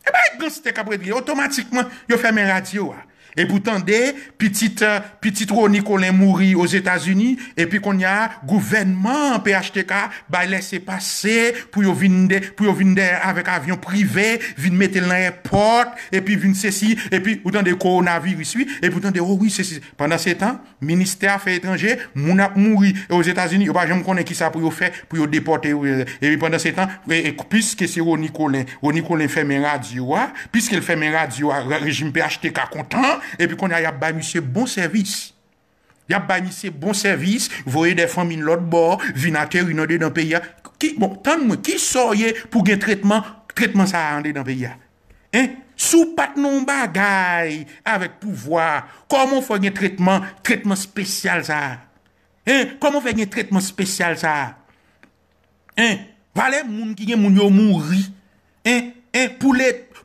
Et pas un gangster qui a réglé. Automatiquement, il fait la radios. Ah. Et pourtant, des Petite... Euh, Petite Ronnie Colin mourit aux États-Unis, et puis qu'on y a gouvernement PHTK, bah, laisser passer, pour y vinde, pour y avec avion privé, vinde mettre dans et puis vinde ceci, et puis, autant de coronavirus, oui, et pourtant de, oh oui, ceci. Pendant ces temps, ministère affaires étrangères, Mourit... a mouri aux États-Unis, bah, j'aime pas qui ça pour y faire, pour y déporté et puis pendant ces temps, puisque c'est Ronnie Colin, Ronnie Colin fait mes radios, hein, puisqu'il fait mes radios, régime PHTK content, E pi kon ya yab banyi se bon servis. Yab banyi se bon servis. Voye defan min lot bor. Vinate rinode nan peya. Bon, ki sorye pou gen tretman. Tretman sa rande nan peya. Sou patnou bagay. Avet pouvoar. Koman fwen gen tretman. Tretman spesyal sa. Koman fwen gen tretman spesyal sa. Vale moun ki gen moun yo moun ri. E pou let.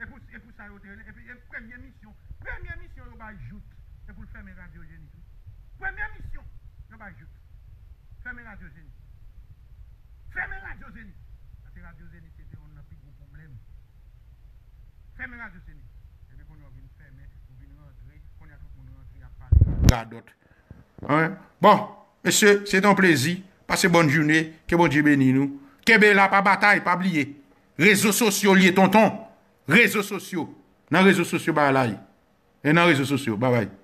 E pou sa yote, e pou premye misyon Premye misyon yo ba jout E pou l fèmè radyojeni Premye misyon yo ba jout Fèmè radyojeni Fèmè radyojeni A fèmè radyojeni kè te yon nou fi kou mbèm Fèmè radyojeni Fèmè kon yon vin fèmè Kon yon vin rèdre Kon yon vin rèdre Bon, mè sè, sè ton plèzi Passe bon djounè, ke bon djé bèni nou Kè bè la pa bataï, pa blyè Rèso sosyo liye ton ton réseaux sociaux. Dans les réseaux sociaux, bye bah, Et dans les réseaux sociaux, bye bah, bye.